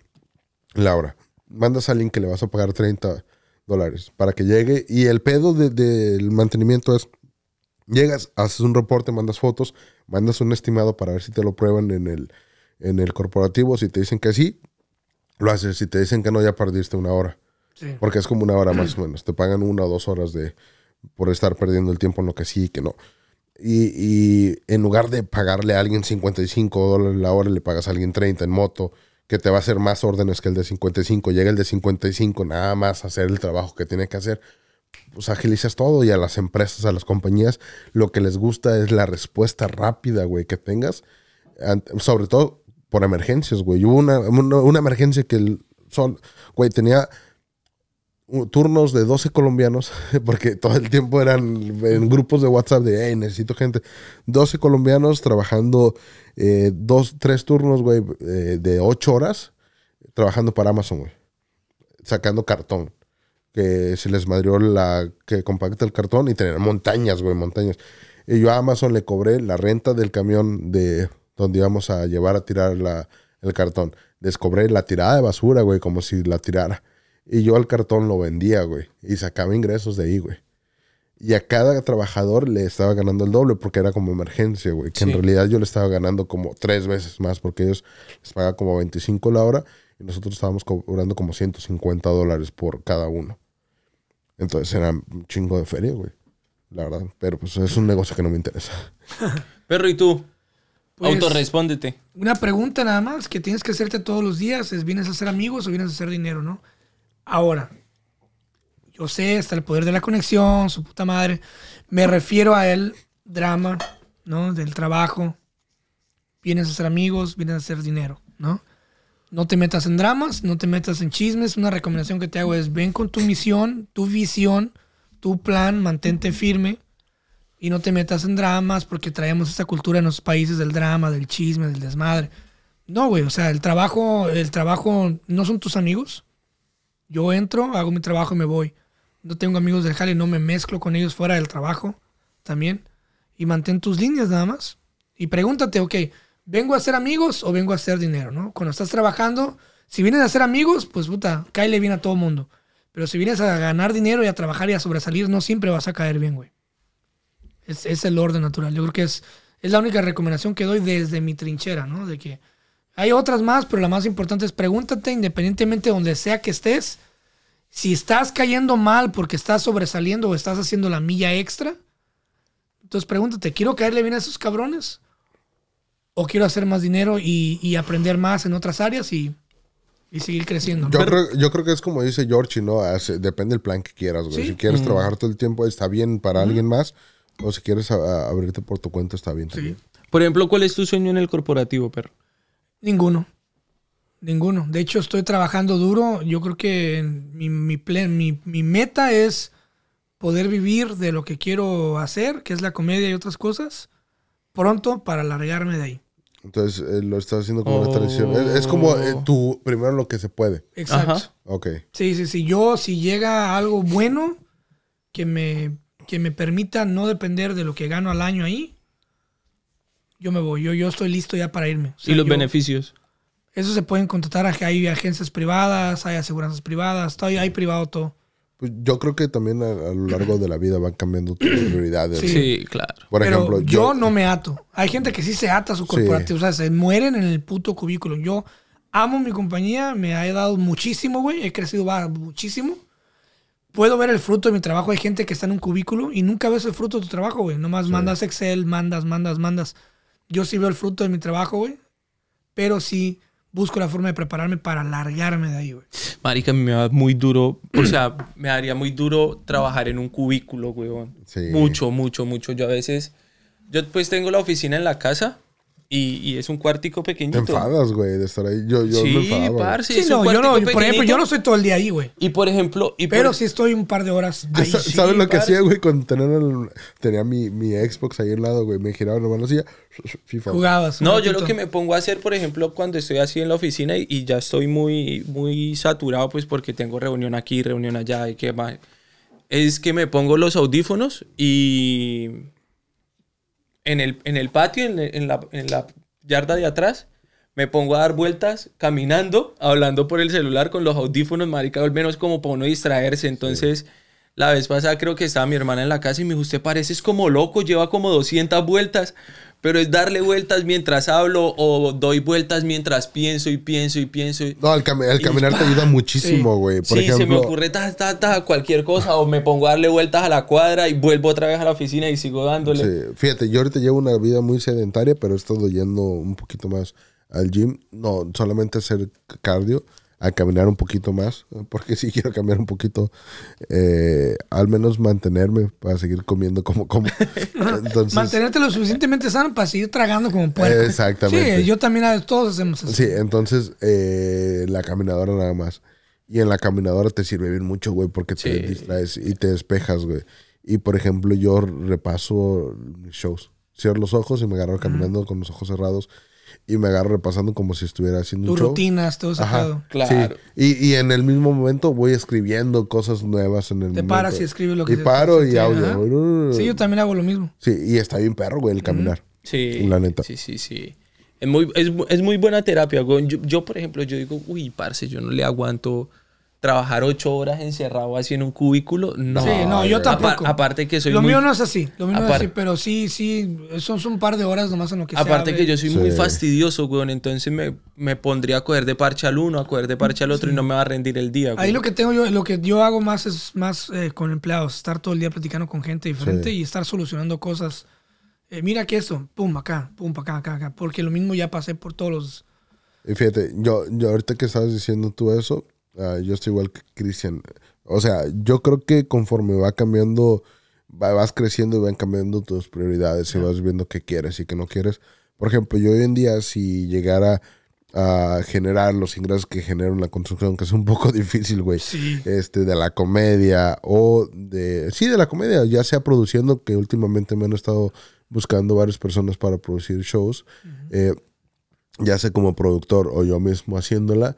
La hora. Mandas a alguien que le vas a pagar 30 dólares para que llegue. Y el pedo del mantenimiento es, llegas, haces un reporte, mandas fotos, mandas un estimado para ver si te lo prueban en el, en el corporativo. Si te dicen que sí, lo haces. Si te dicen que no, ya perdiste una hora. Porque es como una hora más o menos. Te pagan una o dos horas de, por estar perdiendo el tiempo en lo que sí y que no. Y, en lugar de pagarle a alguien 55 dólares la hora, le pagas a alguien 30 en moto, que te va a hacer más órdenes que el de 55. Llega el de 55 nada más a hacer el trabajo que tiene que hacer. Pues agilizas todo y a las empresas, a las compañías, lo que les gusta es la respuesta rápida, güey, que tengas. Sobre todo por emergencias, güey. Hubo una, una emergencia que el sol, güey, tenía turnos de 12 colombianos, porque todo el tiempo eran en grupos de WhatsApp de, hey, necesito gente. 12 colombianos trabajando eh, dos, tres turnos, güey, eh, de 8 horas, trabajando para Amazon, güey. Sacando cartón. Que se les madrió la que compacta el cartón y tener montañas, güey, montañas. Y yo a Amazon le cobré la renta del camión de donde íbamos a llevar a tirar la, el cartón. Les cobré la tirada de basura, güey, como si la tirara. Y yo al cartón lo vendía, güey. Y sacaba ingresos de ahí, güey. Y a cada trabajador le estaba ganando el doble porque era como emergencia, güey. Que en realidad yo le estaba ganando como tres veces más porque ellos les pagaban como 25 la hora y nosotros estábamos cobrando como 150 dólares por cada uno. Entonces era un chingo de feria, güey. La verdad. Pero pues es un negocio que no me interesa. Perro, ¿y tú? Pues, Autorespóndete. Una pregunta nada más que tienes que hacerte todos los días es, ¿vienes a hacer amigos o vienes a hacer dinero, no? Ahora, yo sé, está el poder de la conexión, su puta madre. Me refiero a el drama, ¿no? Del trabajo. Vienes a ser amigos, vienes a hacer dinero, ¿no? No te metas en dramas, no te metas en chismes. Una recomendación que te hago es ven con tu misión, tu visión, tu plan, mantente firme y no te metas en dramas porque traemos esta cultura en los países del drama, del chisme, del desmadre. No, güey, o sea, el trabajo, el trabajo no son tus amigos. Yo entro, hago mi trabajo y me voy. No tengo amigos del jale, no me mezclo con ellos fuera del trabajo también. Y mantén tus líneas nada más. Y pregúntate, ok, ¿vengo a ser amigos o vengo a hacer dinero? ¿no? Cuando estás trabajando, si vienes a ser amigos, pues puta, cáele bien a todo mundo. Pero si vienes a ganar dinero y a trabajar y a sobresalir, no siempre vas a caer bien, güey. Es, el orden natural. Yo creo que es, es la única recomendación que doy desde mi trinchera, ¿no? De que hay otras más, pero la más importante es pregúntate, independientemente de donde sea que estés, si estás cayendo mal porque estás sobresaliendo o estás haciendo la milla extra, entonces pregúntate, ¿quiero caerle bien a esos cabrones? ¿O quiero hacer más dinero y, aprender más en otras áreas y, seguir creciendo? Yo, creo, que es como dice George, ¿no? depende del plan que quieras, Si quieres mm. trabajar todo el tiempo, está bien para alguien más. O si quieres abrirte por tu cuenta, está bien. también. Por ejemplo, ¿cuál es tu sueño en el corporativo, perro? Ninguno. Ninguno. De hecho, estoy trabajando duro. Yo creo que mi, mi, plan, mi, meta es poder vivir de lo que quiero hacer, que es la comedia y otras cosas, pronto para largarme de ahí. Entonces, eh, lo estás haciendo como una tradición. Es, como eh, oh. tu primero lo que se puede. Exacto. Ok. Sí, sí, sí. Yo, si llega algo bueno que me, que me permita no depender de lo que gano al año ahí, yo me voy, yo, yo estoy listo ya para irme. ¿Y los beneficios? Eso se pueden contratar, hay agencias privadas, hay aseguranzas privadas, todo, hay privado todo. Pues yo creo que también a, lo largo de la vida van cambiando tus prioridades. Sí, claro. Por yo, no me ato. Hay gente que sí se ata a su corporativo, o sea, se mueren en el puto cubículo. Yo amo mi compañía, me ha dado muchísimo, güey, he crecido muchísimo. Puedo ver el fruto de mi trabajo. Hay gente que está en un cubículo y nunca ves el fruto de tu trabajo, güey. Nomás mandas Excel, mandas, mandas, mandas yo sí veo el fruto de mi trabajo, güey. Pero sí busco la forma de prepararme para largarme de ahí, güey. Marica, me va muy duro, o sea, me haría muy duro trabajar en un cubículo, güey. Mucho, mucho, mucho. Yo a veces, yo pues tengo la oficina en la casa, y, y, es un cuartico pequeñito. Te enfadas, güey, de estar ahí. Yo, yo sí, Par, sí, sí no, yo no. Por ejemplo, yo no estoy todo el día ahí, güey. Y por ejemplo... Y Pero si sí estoy un par de horas ah, ahí. Sí, ¿Sabes lo que hacía, güey? Cuando tenía, el, tenía mi, mi, Xbox ahí al lado, güey, me giraba nomás la hacía. FIFA. Jugabas. No, yo lo que me pongo a hacer, por ejemplo, cuando estoy así en la oficina y, ya estoy muy, muy saturado, pues porque tengo reunión aquí, reunión allá y qué más. Es que me pongo los audífonos y en el, en el patio, en, la, en la yarda de atrás, me pongo a dar vueltas caminando, hablando por el celular con los audífonos, marica, al menos como para no distraerse. Entonces, la vez pasada creo que estaba mi hermana en la casa y me dijo, usted pareces como loco, lleva como 200 vueltas, pero es darle vueltas mientras hablo o doy vueltas mientras pienso y pienso y pienso. No, al, caminar te ayuda muchísimo, güey. Sí, se me ocurre ta, ta, cualquier cosa o me pongo a darle vueltas a la cuadra y vuelvo otra vez a la oficina y sigo dándole. Sí, fíjate, yo ahorita llevo una vida muy sedentaria, pero he estado yendo un poquito más al gym. No, solamente hacer cardio a caminar un poquito más, porque si quiero cambiar un poquito, eh, al menos mantenerme para seguir comiendo como como. Mantenerte lo suficientemente sano para seguir tragando como puedes. Exactamente. Sí, yo también, todos hacemos eso. Sí, entonces eh, la caminadora nada más. Y en la caminadora te sirve bien mucho, güey, porque te distraes y te despejas, güey. Y por ejemplo, yo repaso shows. Cierro los ojos y me agarro caminando con los ojos cerrados y me agarro repasando como si estuviera haciendo un show. rutinas, todo sacado. Claro. Y, y, en el mismo momento voy escribiendo cosas nuevas en el Te paras y escribes lo que Y paro y audio. sí, yo también hago lo mismo. Sí, y está bien perro, güey, el caminar. Sí. La neta. Sí, sí, sí. Es muy, es, es muy buena terapia, Yo, yo, por ejemplo, yo digo, uy, parce, yo no le aguanto trabajar ocho horas encerrado así en un cubículo, no. Sí, no, yo tampoco. aparte que soy Lo mío no es así, lo mío es así, pero sí, sí, son, un par de horas nomás en lo que Aparte que yo soy muy fastidioso, weón, entonces me, me, pondría a coger de parche al uno, a coger de parche al otro y no me va a rendir el día. Weón. Ahí lo que tengo yo, lo que yo hago más es más eh, con empleados, estar todo el día platicando con gente diferente y estar solucionando cosas. Eh, mira que esto, pum, acá, pum, acá, acá, acá, porque lo mismo ya pasé por todos los... Y fíjate, yo, yo ahorita que estabas diciendo tú eso, Ah, yo estoy igual que Cristian. O sea, yo creo que conforme va cambiando, vas creciendo y van cambiando tus prioridades y vas viendo qué quieres y qué no quieres. Por ejemplo, yo hoy en día, si llegara a generar los ingresos que genera la construcción, que es un poco difícil, güey. Este, de la comedia o de... Sí, de la comedia, ya sea produciendo, que últimamente me han estado buscando varias personas para producir shows, eh, ya sea como productor o yo mismo haciéndola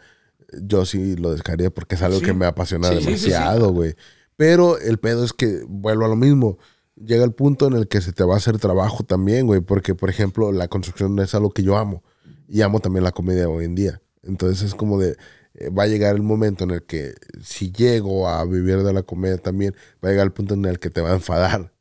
yo sí lo dejaría porque es algo que me apasiona demasiado, güey. Pero el pedo es que vuelvo a lo mismo. Llega el punto en el que se te va a hacer trabajo también, güey, porque, por ejemplo, la construcción es algo que yo amo. Y amo también la comedia hoy en día. Entonces es como de, eh, va a llegar el momento en el que si llego a vivir de la comedia también, va a llegar el punto en el que te va a enfadar.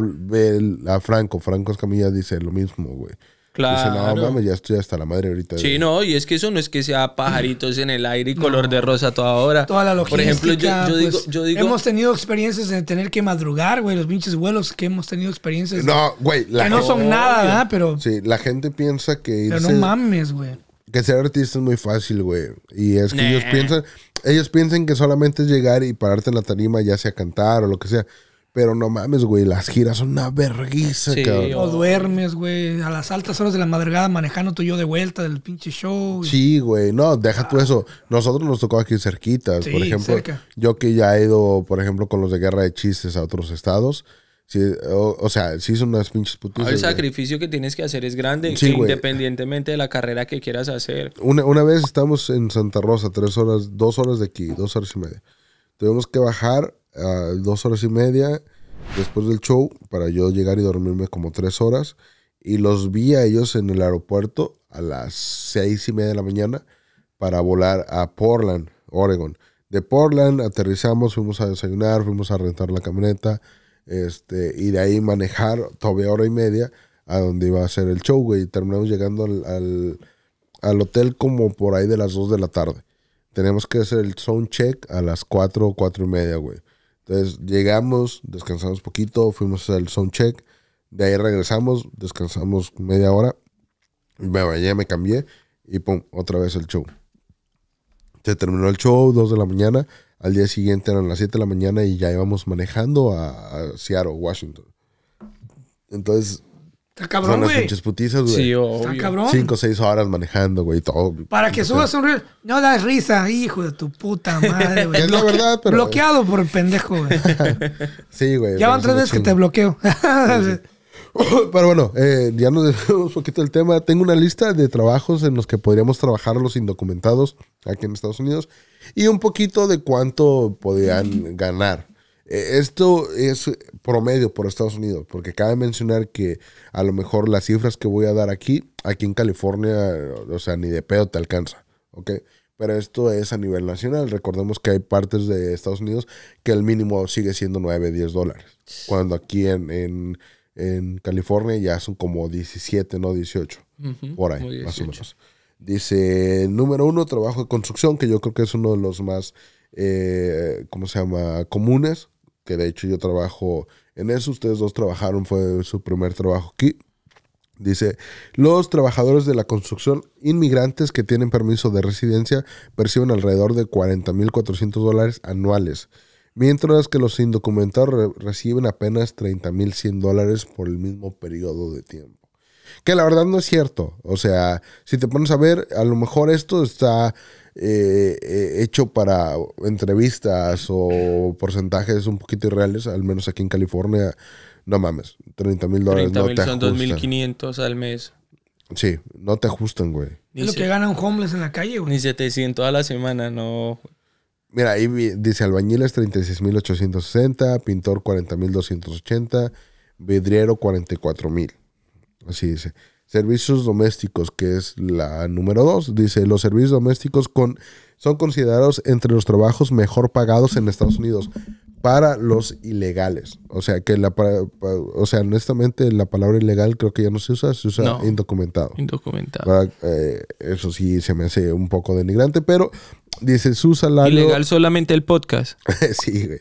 ve a Franco, Franco Escamilla dice lo mismo, güey. Claro. no, ya estoy hasta la madre ahorita. Sí, no, y es que eso no es que sea pajaritos en el aire y color de rosa toda hora. Toda la logística. Por ejemplo, pues, yo, digo, Hemos tenido experiencias de tener que madrugar, güey, los pinches vuelos que hemos tenido experiencias. No, güey. que no son nada, ¿verdad? Pero. Sí, la gente piensa que. pero no mames, güey. Que ser artista es muy fácil, güey. Y es que ellos piensan. Ellos piensan que solamente es llegar y pararte en la tarima, ya sea cantar o lo que sea. Pero no mames, güey, las giras son una verguiza, sí, cabrón. duermes, güey, a las altas horas de la madrugada manejando tú y yo de vuelta del pinche show. Sí, güey, no, deja tú ah. eso. Nosotros nos tocó aquí cerquitas, por ejemplo. Yo que ya he ido, por ejemplo, con los de guerra de chistes a otros estados. o, sea, sí son unas pinches putas. El sacrificio que tienes que hacer es grande, independientemente de la carrera que quieras hacer. Una, una vez estamos en Santa Rosa, tres horas, dos horas de aquí, dos horas y media. Tuvimos que bajar dos horas y media después del show para yo llegar y dormirme como tres horas. Y los vi a ellos en el aeropuerto a las seis y media de la mañana para volar a Portland, Oregon. De Portland aterrizamos, fuimos a desayunar, fuimos a rentar la camioneta este, y de ahí manejar todavía hora y media a donde iba a ser el show, güey. Y terminamos llegando al, al, hotel como por ahí de las dos de la tarde. Tenemos que hacer el sound check a las cuatro, o cuatro y media, güey. Entonces llegamos, descansamos poquito, fuimos al sound check, de ahí regresamos, descansamos media hora, me bañé, me cambié y pum, otra vez el show. Se terminó el show, 2 de la mañana, al día siguiente eran las 7 de la mañana y ya íbamos manejando a Seattle, Washington. Entonces Está cabrón, güey. Son las pinches putizas, güey. Sí, Está cabrón. Cinco o seis horas manejando, güey, todo. Para que subas un río no das risa, hijo de tu puta madre, güey. es la verdad, pero... Bloqueado por el pendejo, güey. sí, güey. Ya van tres veces que te bloqueo. Pero bueno, eh, ya nos dejamos un poquito del tema. Tengo una lista de trabajos en los que podríamos trabajar los indocumentados aquí en Estados Unidos y un poquito de cuánto podrían ganar. Eh, esto es promedio por Estados Unidos, porque cabe mencionar que a lo mejor las cifras que voy a dar aquí, aquí en California, o sea, ni de pedo te alcanza, ¿ok? Pero esto es a nivel nacional. Recordemos que hay partes de Estados Unidos que el mínimo sigue siendo 9, 10 dólares, cuando aquí en, en, California ya son como 17, no 18, por ahí, más o menos. Dice, número uno, trabajo de construcción, que yo creo que es uno de los más, eh, ¿cómo se llama?, comunes que de hecho yo trabajo en eso, ustedes dos trabajaron, fue su primer trabajo aquí. Dice, los trabajadores de la construcción inmigrantes que tienen permiso de residencia perciben alrededor de 40.400 dólares anuales, mientras que los indocumentados reciben apenas 30.100 dólares por el mismo periodo de tiempo. Que la verdad no es cierto. O sea, si te pones a ver, a lo mejor esto está eh, eh, hecho para entrevistas o porcentajes un poquito irreales, al menos aquí en California, no mames, 30 mil dólares. 30 mil no son 2.500 al mes. Sí, no te ajustan, güey. es lo que gana un homeless en la calle, Un Ni 700 a la semana, no. Mira, ahí dice albañiles 36.860, pintor 40.280, vidriero 44.000. Así dice. Servicios domésticos, que es la número dos, dice, los servicios domésticos con, son considerados entre los trabajos mejor pagados en Estados Unidos para los ilegales. O sea, que la, o sea, honestamente la palabra ilegal creo que ya no se usa, se usa indocumentado. Indocumentado. Eh, eso sí se me hace un poco denigrante, pero dice usa la... Ilegal solamente el podcast. sí, güey.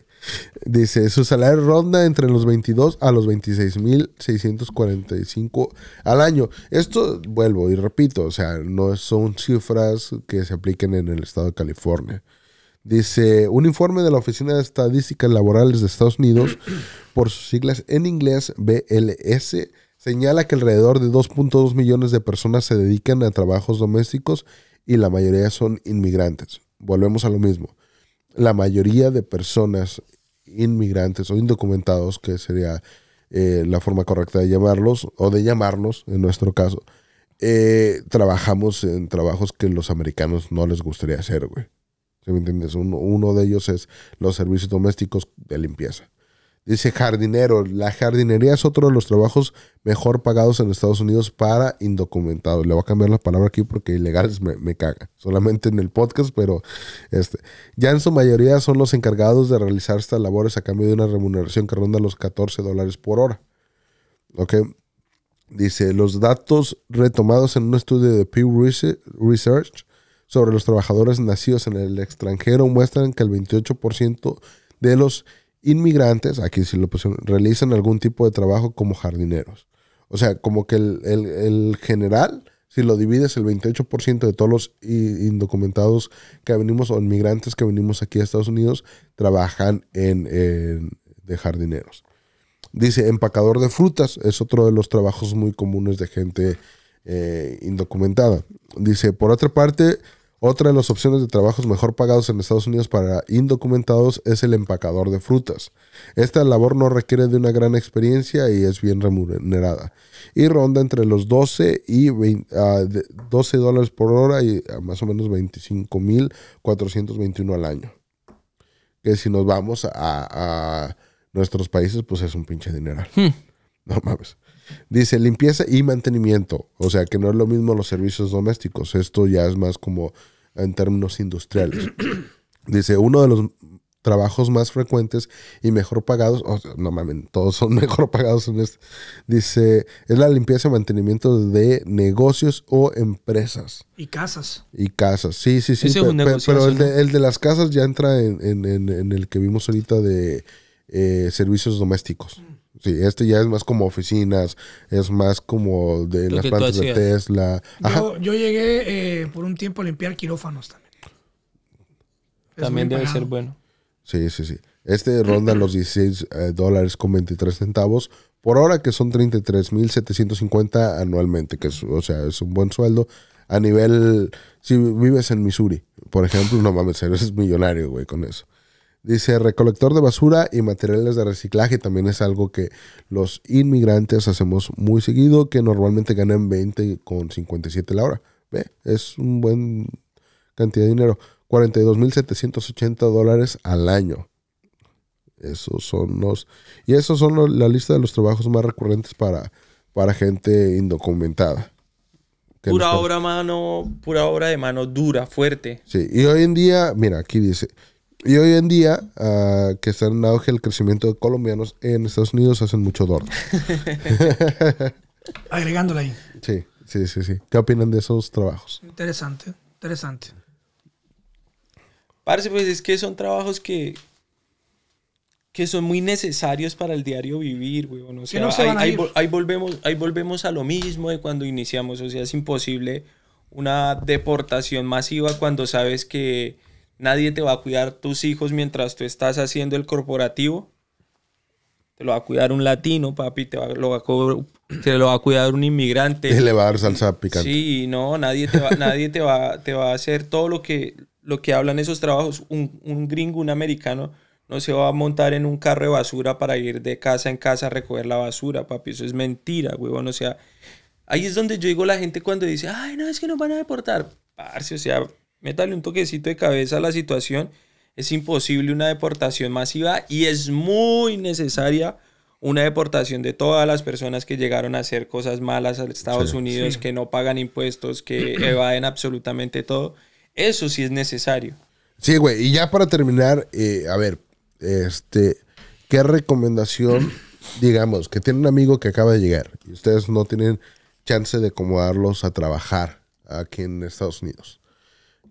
Dice, su salario ronda entre los 22 a los 26.645 al año. Esto, vuelvo y repito, o sea, no son cifras que se apliquen en el estado de California. Dice, un informe de la Oficina de Estadísticas Laborales de Estados Unidos, por sus siglas en inglés BLS, señala que alrededor de 2.2 millones de personas se dedican a trabajos domésticos y la mayoría son inmigrantes. Volvemos a lo mismo la mayoría de personas inmigrantes o indocumentados, que sería eh, la forma correcta de llamarlos o de llamarnos en nuestro caso, eh, trabajamos en trabajos que los americanos no les gustaría hacer, güey. me entiendes? uno de ellos es los servicios domésticos de limpieza. Dice jardinero, la jardinería es otro de los trabajos mejor pagados en Estados Unidos para indocumentados. Le voy a cambiar la palabra aquí porque ilegales me, caga. Solamente en el podcast, pero este. Ya en su mayoría son los encargados de realizar estas labores a cambio de una remuneración que ronda los 14 dólares por hora. Ok. Dice, los datos retomados en un estudio de Pew Research sobre los trabajadores nacidos en el extranjero muestran que el 28% de los inmigrantes, aquí si lo pusieron, realizan algún tipo de trabajo como jardineros. O sea, como que el, general, si lo divides, el 28% de todos los indocumentados que venimos o inmigrantes que venimos aquí a Estados Unidos trabajan en, de jardineros. Dice, empacador de frutas es otro de los trabajos muy comunes de gente eh, indocumentada. Dice, por otra parte, otra de las opciones de trabajos mejor pagados en Estados Unidos para indocumentados es el empacador de frutas. Esta labor no requiere de una gran experiencia y es bien remunerada. Y ronda entre los 12 y 12 ah, dólares por hora y ah, más o menos 25.421 al año. Que si nos vamos a, nuestros países, pues es un pinche dineral. Hmm. No mames. Dice limpieza y mantenimiento. O sea que no es lo mismo los servicios domésticos. Esto ya es más como en términos industriales. Dice, uno de los trabajos más frecuentes y mejor pagados, no mames, todos son mejor pagados en este, dice, es la limpieza y mantenimiento de negocios o empresas. Y casas. Y casas, sí, sí, sí. pero el de, las casas ya entra en, en, en, el que vimos ahorita de eh, servicios domésticos. Mm. Sí, este ya es más como oficinas, es más como de las plantas de Tesla. Yo, llegué eh, por un tiempo a limpiar quirófanos también. también debe ser bueno. Sí, sí, sí. Este ronda los 16 eh, dólares con 23 centavos por hora, que son 33.750 anualmente, que es, o sea, es un buen sueldo. A nivel, si vives en Missouri, por ejemplo, no mames, eres millonario, güey, con eso. Dice, recolector de basura y materiales de reciclaje también es algo que los inmigrantes hacemos muy seguido, que normalmente ganan 20 con 57 la hora. ¿Ve? Es un buen cantidad de dinero. 42.780 dólares al año. Esos son los... Y esos son la lista de los trabajos más recurrentes para, para gente indocumentada. Pura obra, mano, pura obra de mano dura, fuerte. Sí, y hoy en día, mira, aquí dice, y hoy en día, ah, que está en auge el crecimiento de colombianos en Estados Unidos, hacen mucho dolor. Agregándole ahí. Sí, sí, sí, sí. ¿Qué opinan de esos trabajos? Interesante, interesante. Parece, pues es que son trabajos que, que son muy necesarios para el diario vivir, güey. volvemos, ahí volvemos a lo mismo de cuando iniciamos. O sea, es imposible una deportación masiva cuando sabes que Nadie te va a cuidar tus hijos mientras tú estás haciendo el corporativo. Te lo va a cuidar un latino, papi, te, lo va a, cuidar un inmigrante. Y le va a dar salsa picante. Sí, no, nadie te va, nadie te va, te va a hacer todo lo que, lo que hablan esos trabajos. Un, gringo, un americano, no se va a montar en un carro de basura para ir de casa en casa a recoger la basura, papi. Eso es mentira, huevón. O sea, ahí es donde yo digo la gente cuando dice, ay, no, es que nos van a deportar. Parce, o sea, métale un toquecito de cabeza a la situación. Es imposible una deportación masiva y es muy necesaria una deportación de todas las personas que llegaron a hacer cosas malas a Estados Unidos, que no pagan impuestos, que evaden absolutamente todo. Eso sí es necesario. Sí, güey. Y ya para terminar, eh, a ver, este, ¿qué recomendación, digamos, que tiene un amigo que acaba de llegar y ustedes no tienen chance de acomodarlos a trabajar aquí en Estados Unidos?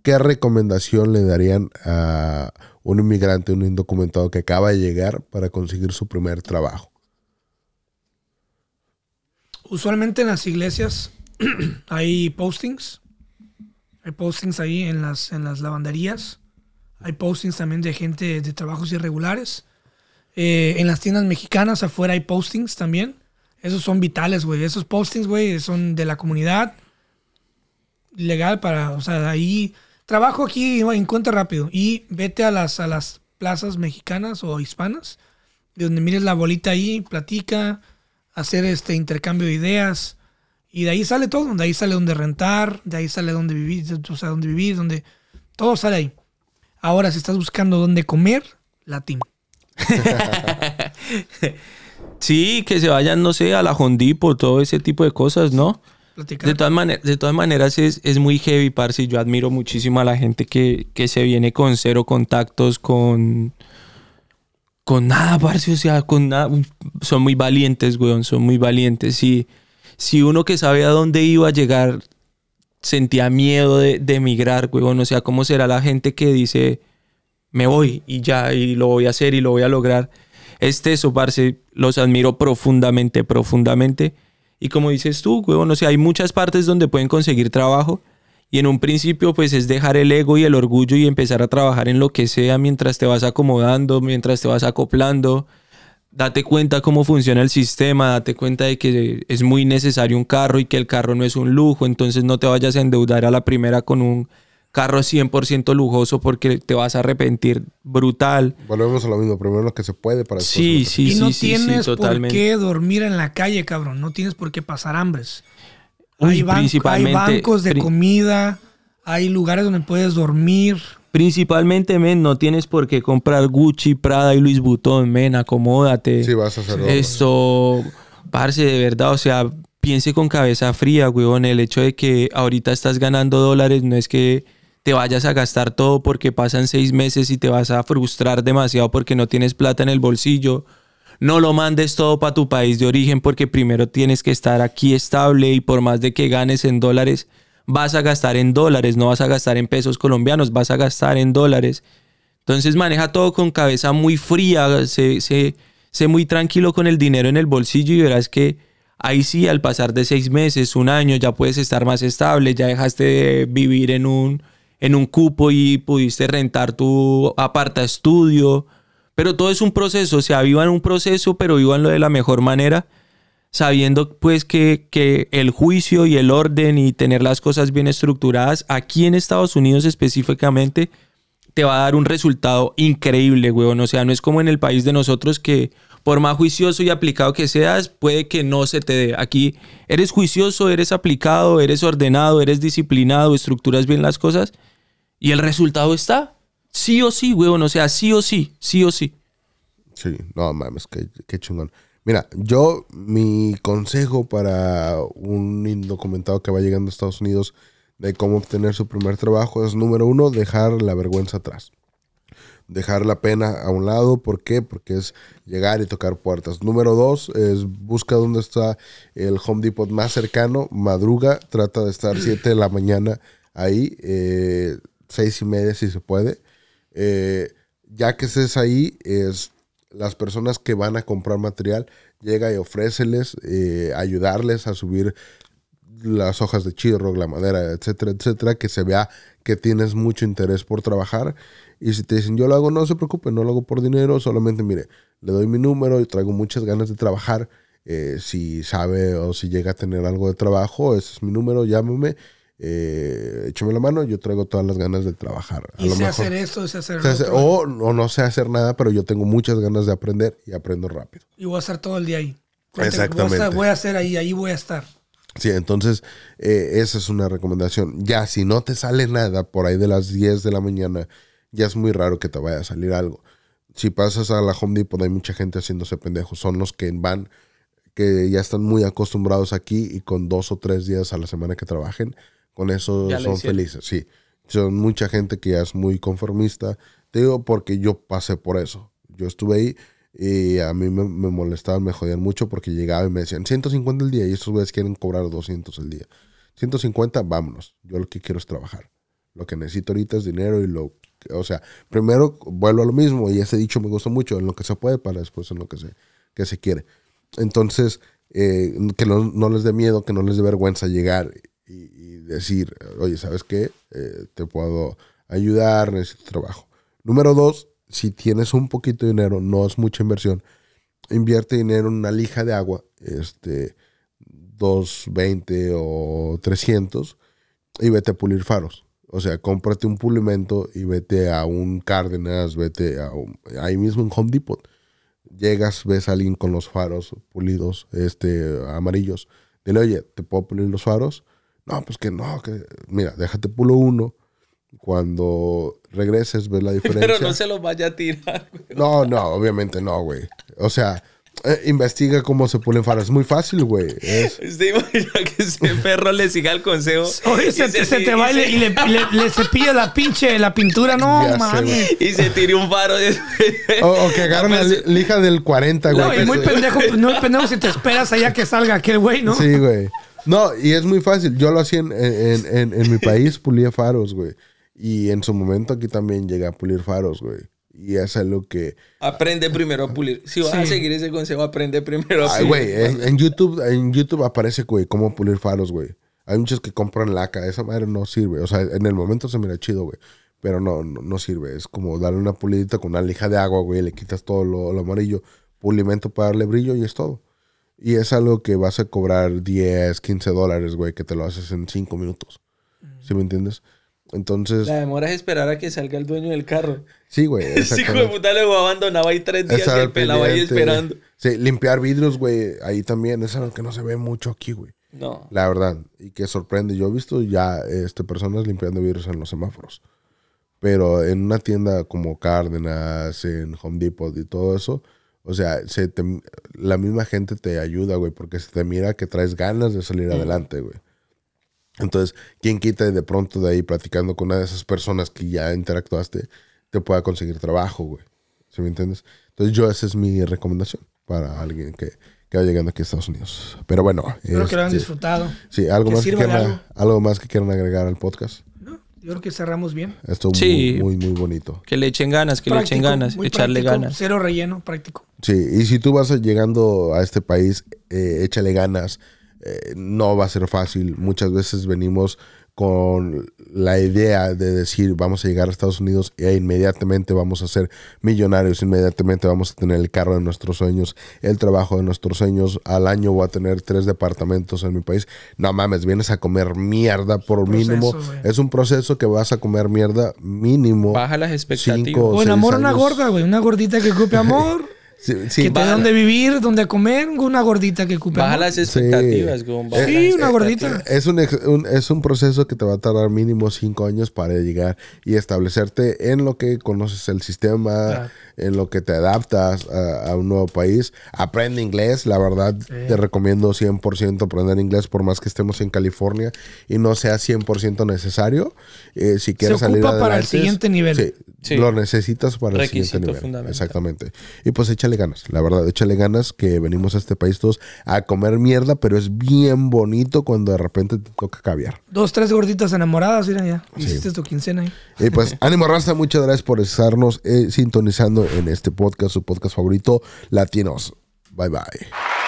¿qué recomendación le darían a un inmigrante, un indocumentado que acaba de llegar para conseguir su primer trabajo? Usualmente en las iglesias hay postings. Hay postings ahí en las, en las lavanderías. Hay postings también de gente de trabajos irregulares. Eh, en las tiendas mexicanas afuera hay postings también. Esos son vitales, güey. Esos postings, güey, son de la comunidad legal para, o sea, ahí trabajo aquí en cuenta rápido y vete a las, a las plazas mexicanas o hispanas, de donde mires la bolita ahí, platica, hacer este intercambio de ideas. Y de ahí sale todo, de ahí sale donde rentar, de ahí sale donde vivir, o sea, donde vivir, donde todo sale ahí. Ahora, si estás buscando donde comer, latín. sí, que se vayan, no sé, a la por todo ese tipo de cosas, ¿no? De todas, maneras, es, muy heavy, Parsi. Yo admiro muchísimo a la gente que, se viene con cero contactos, con con nada, parce, o sea, con Son muy valientes, weón, son muy valientes. Si, si uno que sabe a dónde iba a llegar sentía miedo de, emigrar, weón, o sea, ¿cómo será la gente que dice, me voy y ya, y lo voy a hacer y lo voy a lograr? Este eso, parce, los admiro profundamente, profundamente. Y como dices tú, huevón, no sé, hay muchas partes donde pueden conseguir trabajo. Y en un principio, pues es dejar el ego y el orgullo y empezar a trabajar en lo que sea mientras te vas acomodando, mientras te vas acoplando. Date cuenta cómo funciona el sistema, date cuenta de que es muy necesario un carro y que el carro no es un lujo, entonces no te vayas a endeudar a la primera con un carro 100% lujoso porque te vas a arrepentir brutal. Volvemos a lo mismo, primero lo que se puede para Sí, sí, sí. Y no tienes por qué dormir en la calle, cabrón, no tienes por qué pasar hambres. hay, principalmente, bancos de comida, hay lugares donde puedes dormir. Principalmente, men, no tienes por qué comprar Gucci, Prada y Luis Vuitton, men, acomódate. Sí, vas a hacerlo. Eso, parce, de verdad, o sea, piense con cabeza fría, weón, el hecho de que ahorita estás ganando dólares no es que te vayas a gastar todo porque pasan seis meses y te vas a frustrar demasiado porque no tienes plata en el bolsillo. No lo mandes todo para tu país de origen porque primero tienes que estar aquí estable y por más de que ganes en dólares, vas a gastar en dólares, no vas a gastar en pesos colombianos, vas a gastar en dólares. Entonces maneja todo con cabeza muy fría, sé, sé, sé muy tranquilo con el dinero en el bolsillo y verás que ahí sí, al pasar de seis meses, un año, ya puedes estar más estable, ya dejaste de vivir en un en un cupo y pudiste rentar tu aparta estudio. Pero todo es un proceso, o sea, vivan un proceso, pero vivanlo de la mejor manera, sabiendo pues que, que el juicio y el orden y tener las cosas bien estructuradas, aquí en Estados Unidos específicamente, te va a dar un resultado increíble, weón. O sea, no es como en el país de nosotros que por más juicioso y aplicado que seas, puede que no se te dé. Aquí eres juicioso, eres aplicado, eres ordenado, eres disciplinado, estructuras bien las cosas y el resultado está. Sí o sí, weón. O sea, sí o sí, sí o sí. Sí, no mames, qué, qué Mira, yo, mi consejo para un indocumentado que va llegando a Estados Unidos de cómo obtener su primer trabajo es, número uno, dejar la vergüenza atrás. Dejar la pena a un lado. ¿Por qué? Porque es llegar y tocar puertas. Número dos, es busca dónde está el Home Depot más cercano, madruga, trata de estar 7 de la mañana ahí. Eh, seis y media si se puede. Eh, ya que estés ahí, es, las personas que van a comprar material, llega y ofréceles, eh, ayudarles a subir las hojas de chirro, la madera, etcétera, etcétera, que se vea que tienes mucho interés por trabajar. Y si te dicen, yo lo hago, no se preocupe no lo hago por dinero, solamente mire, le doy mi número y traigo muchas ganas de trabajar. Eh, si sabe o si llega a tener algo de trabajo, ese es mi número, llámeme eh, échame la mano, yo traigo todas las ganas de trabajar. y sé hacer esto, o, no sé hacer nada, pero yo tengo muchas ganas de aprender y aprendo rápido. Y voy a estar todo el día ahí. Exactamente. Voy a, hacer ahí, ahí voy a estar. Sí, entonces eh, esa es una recomendación. Ya, si no te sale nada por ahí de las 10 de la mañana, ya es muy raro que te vaya a salir algo. Si pasas a la Home Depot, hay mucha gente haciéndose pendejos. Son los que van, que ya están muy acostumbrados aquí y con dos o tres días a la semana que trabajen, con eso son felices. Sí, son mucha gente que es muy conformista. Te digo porque yo pasé por eso. Yo estuve ahí y a mí me, molestaban, me jodían mucho porque llegaba y me decían 150 el día y estos güeyes quieren cobrar 200 al día. 150, vámonos. Yo lo que quiero es trabajar. Lo que necesito ahorita es dinero y lo... O sea, primero vuelvo a lo mismo y ese dicho me gusta mucho, en lo que se puede para después en lo que se, que se quiere. Entonces, eh, que no, no, les dé miedo, que no les dé vergüenza llegar y, decir, oye, ¿sabes qué? Eh, te puedo ayudar, en necesito trabajo. Número dos, si tienes un poquito de dinero, no es mucha inversión, invierte dinero en una lija de agua, este, 220 o 300, y vete a pulir faros. O sea, cómprate un pulimento y vete a un Cárdenas, vete a un, ahí mismo un Home Depot. Llegas, ves a alguien con los faros pulidos, este, amarillos. Dile, oye, ¿te puedo pulir los faros? No, pues que no, que mira, déjate pulo uno. Cuando regreses, ves la diferencia. Pero no se lo vaya a tirar. Güey. No, no, obviamente no, güey. O sea, eh, investiga cómo se pulen faros. Es muy fácil, güey. Es... Sí, que ese perro le siga el consejo. Oye, se, te va y, le, le, la pinche, la pintura. No, man. y se tiró un faro. O, que agarren la pues, lija del 40, güey. No, muy pendejo, no, pendejo si te esperas allá que salga aquel güey, ¿no? Sí, güey. No, y es muy fácil. Yo lo hacía en, mi país, pulía faros, güey. Y en su momento aquí también llegué a pulir faros, güey. Y eso es lo que... Aprende primero a pulir. Si vas a seguir ese consejo, aprende primero a pulir. Ay, güey, en, YouTube, en YouTube aparece, güey, cómo pulir faros, güey. Hay muchos que compran laca. Esa madre no sirve. O sea, en el momento se mira chido, güey. Pero no, no, sirve. Es como darle una pulidita con una lija de agua, güey. Le quitas todo lo amarillo. Pulimento para darle brillo y es todo. Y es algo que vas a cobrar 10, 15 dólares, güey, que te lo haces en 5 minutos. Mm. ¿Sí me entiendes? Entonces. La demora es esperar a que salga el dueño del carro. Sí, güey. Sí, hijo de puta luego abandonaba ahí tres días y el pelado ahí esperando. Sí, limpiar vidrios, güey, ahí también. Es algo que no se ve mucho aquí, güey. No. La verdad. Y que sorprende. Yo he visto ya este, personas limpiando vidrios en los semáforos. Pero en una tienda como Cárdenas, en Home Depot y todo eso, o sea, se la misma gente te ayuda, güey, porque se te mira que traes ganas de salir adelante, güey. Entonces, ¿quién quita de pronto de ahí platicando con una de esas personas que ya interactuaste, te pueda conseguir trabajo, güey? ¿Sí me entiendes? Entonces, yo esa es mi recomendación para alguien que, va llegando aquí a Estados Unidos. Pero bueno. Espero que lo hayan este, disfrutado. Sí, algo, más que algo más que quieran agregar al podcast. Yo creo que cerramos bien. Esto sí, muy, muy, bonito. Que le echen ganas, que le echen ganas, echarle ganas. Cero relleno, práctico. Sí, y si tú vas llegando a este país, eh, échale ganas. Eh, no va a ser fácil. Muchas veces venimos con la idea de decir vamos a llegar a Estados Unidos e inmediatamente vamos a ser millonarios, inmediatamente vamos a tener el carro de nuestros sueños, el trabajo de nuestros sueños, al año voy a tener tres departamentos en mi país. No mames, vienes a comer mierda por mínimo. Es un proceso que vas a comer mierda mínimo. Baja las expectativas. Cinco, amor una gorda, güey, una gordita que ocupe amor que donde vivir, donde comer, una gordita que ocupe. Baja las expectativas, sí, una gordita. Es un, es un proceso que te va a tardar mínimo cinco años para llegar y establecerte en lo que conoces el sistema, en lo que te adaptas a, un nuevo país. Aprende inglés, la verdad te recomiendo 100% aprender inglés por más que estemos en California y no sea 100% necesario. Eh, si quieres salir para el siguiente nivel. Sí, lo necesitas para el siguiente nivel. Exactamente. Y pues échale ganas, la verdad, échale ganas que venimos a este país todos a comer mierda, pero es bien bonito cuando de repente te toca caviar. Dos, tres gorditas enamoradas, mira ya. Hiciste tu quincena ahí. Y pues ánimo Rasta muchas gracias por estarnos eh, sintonizando en este podcast, su podcast favorito, Latinos. Bye bye.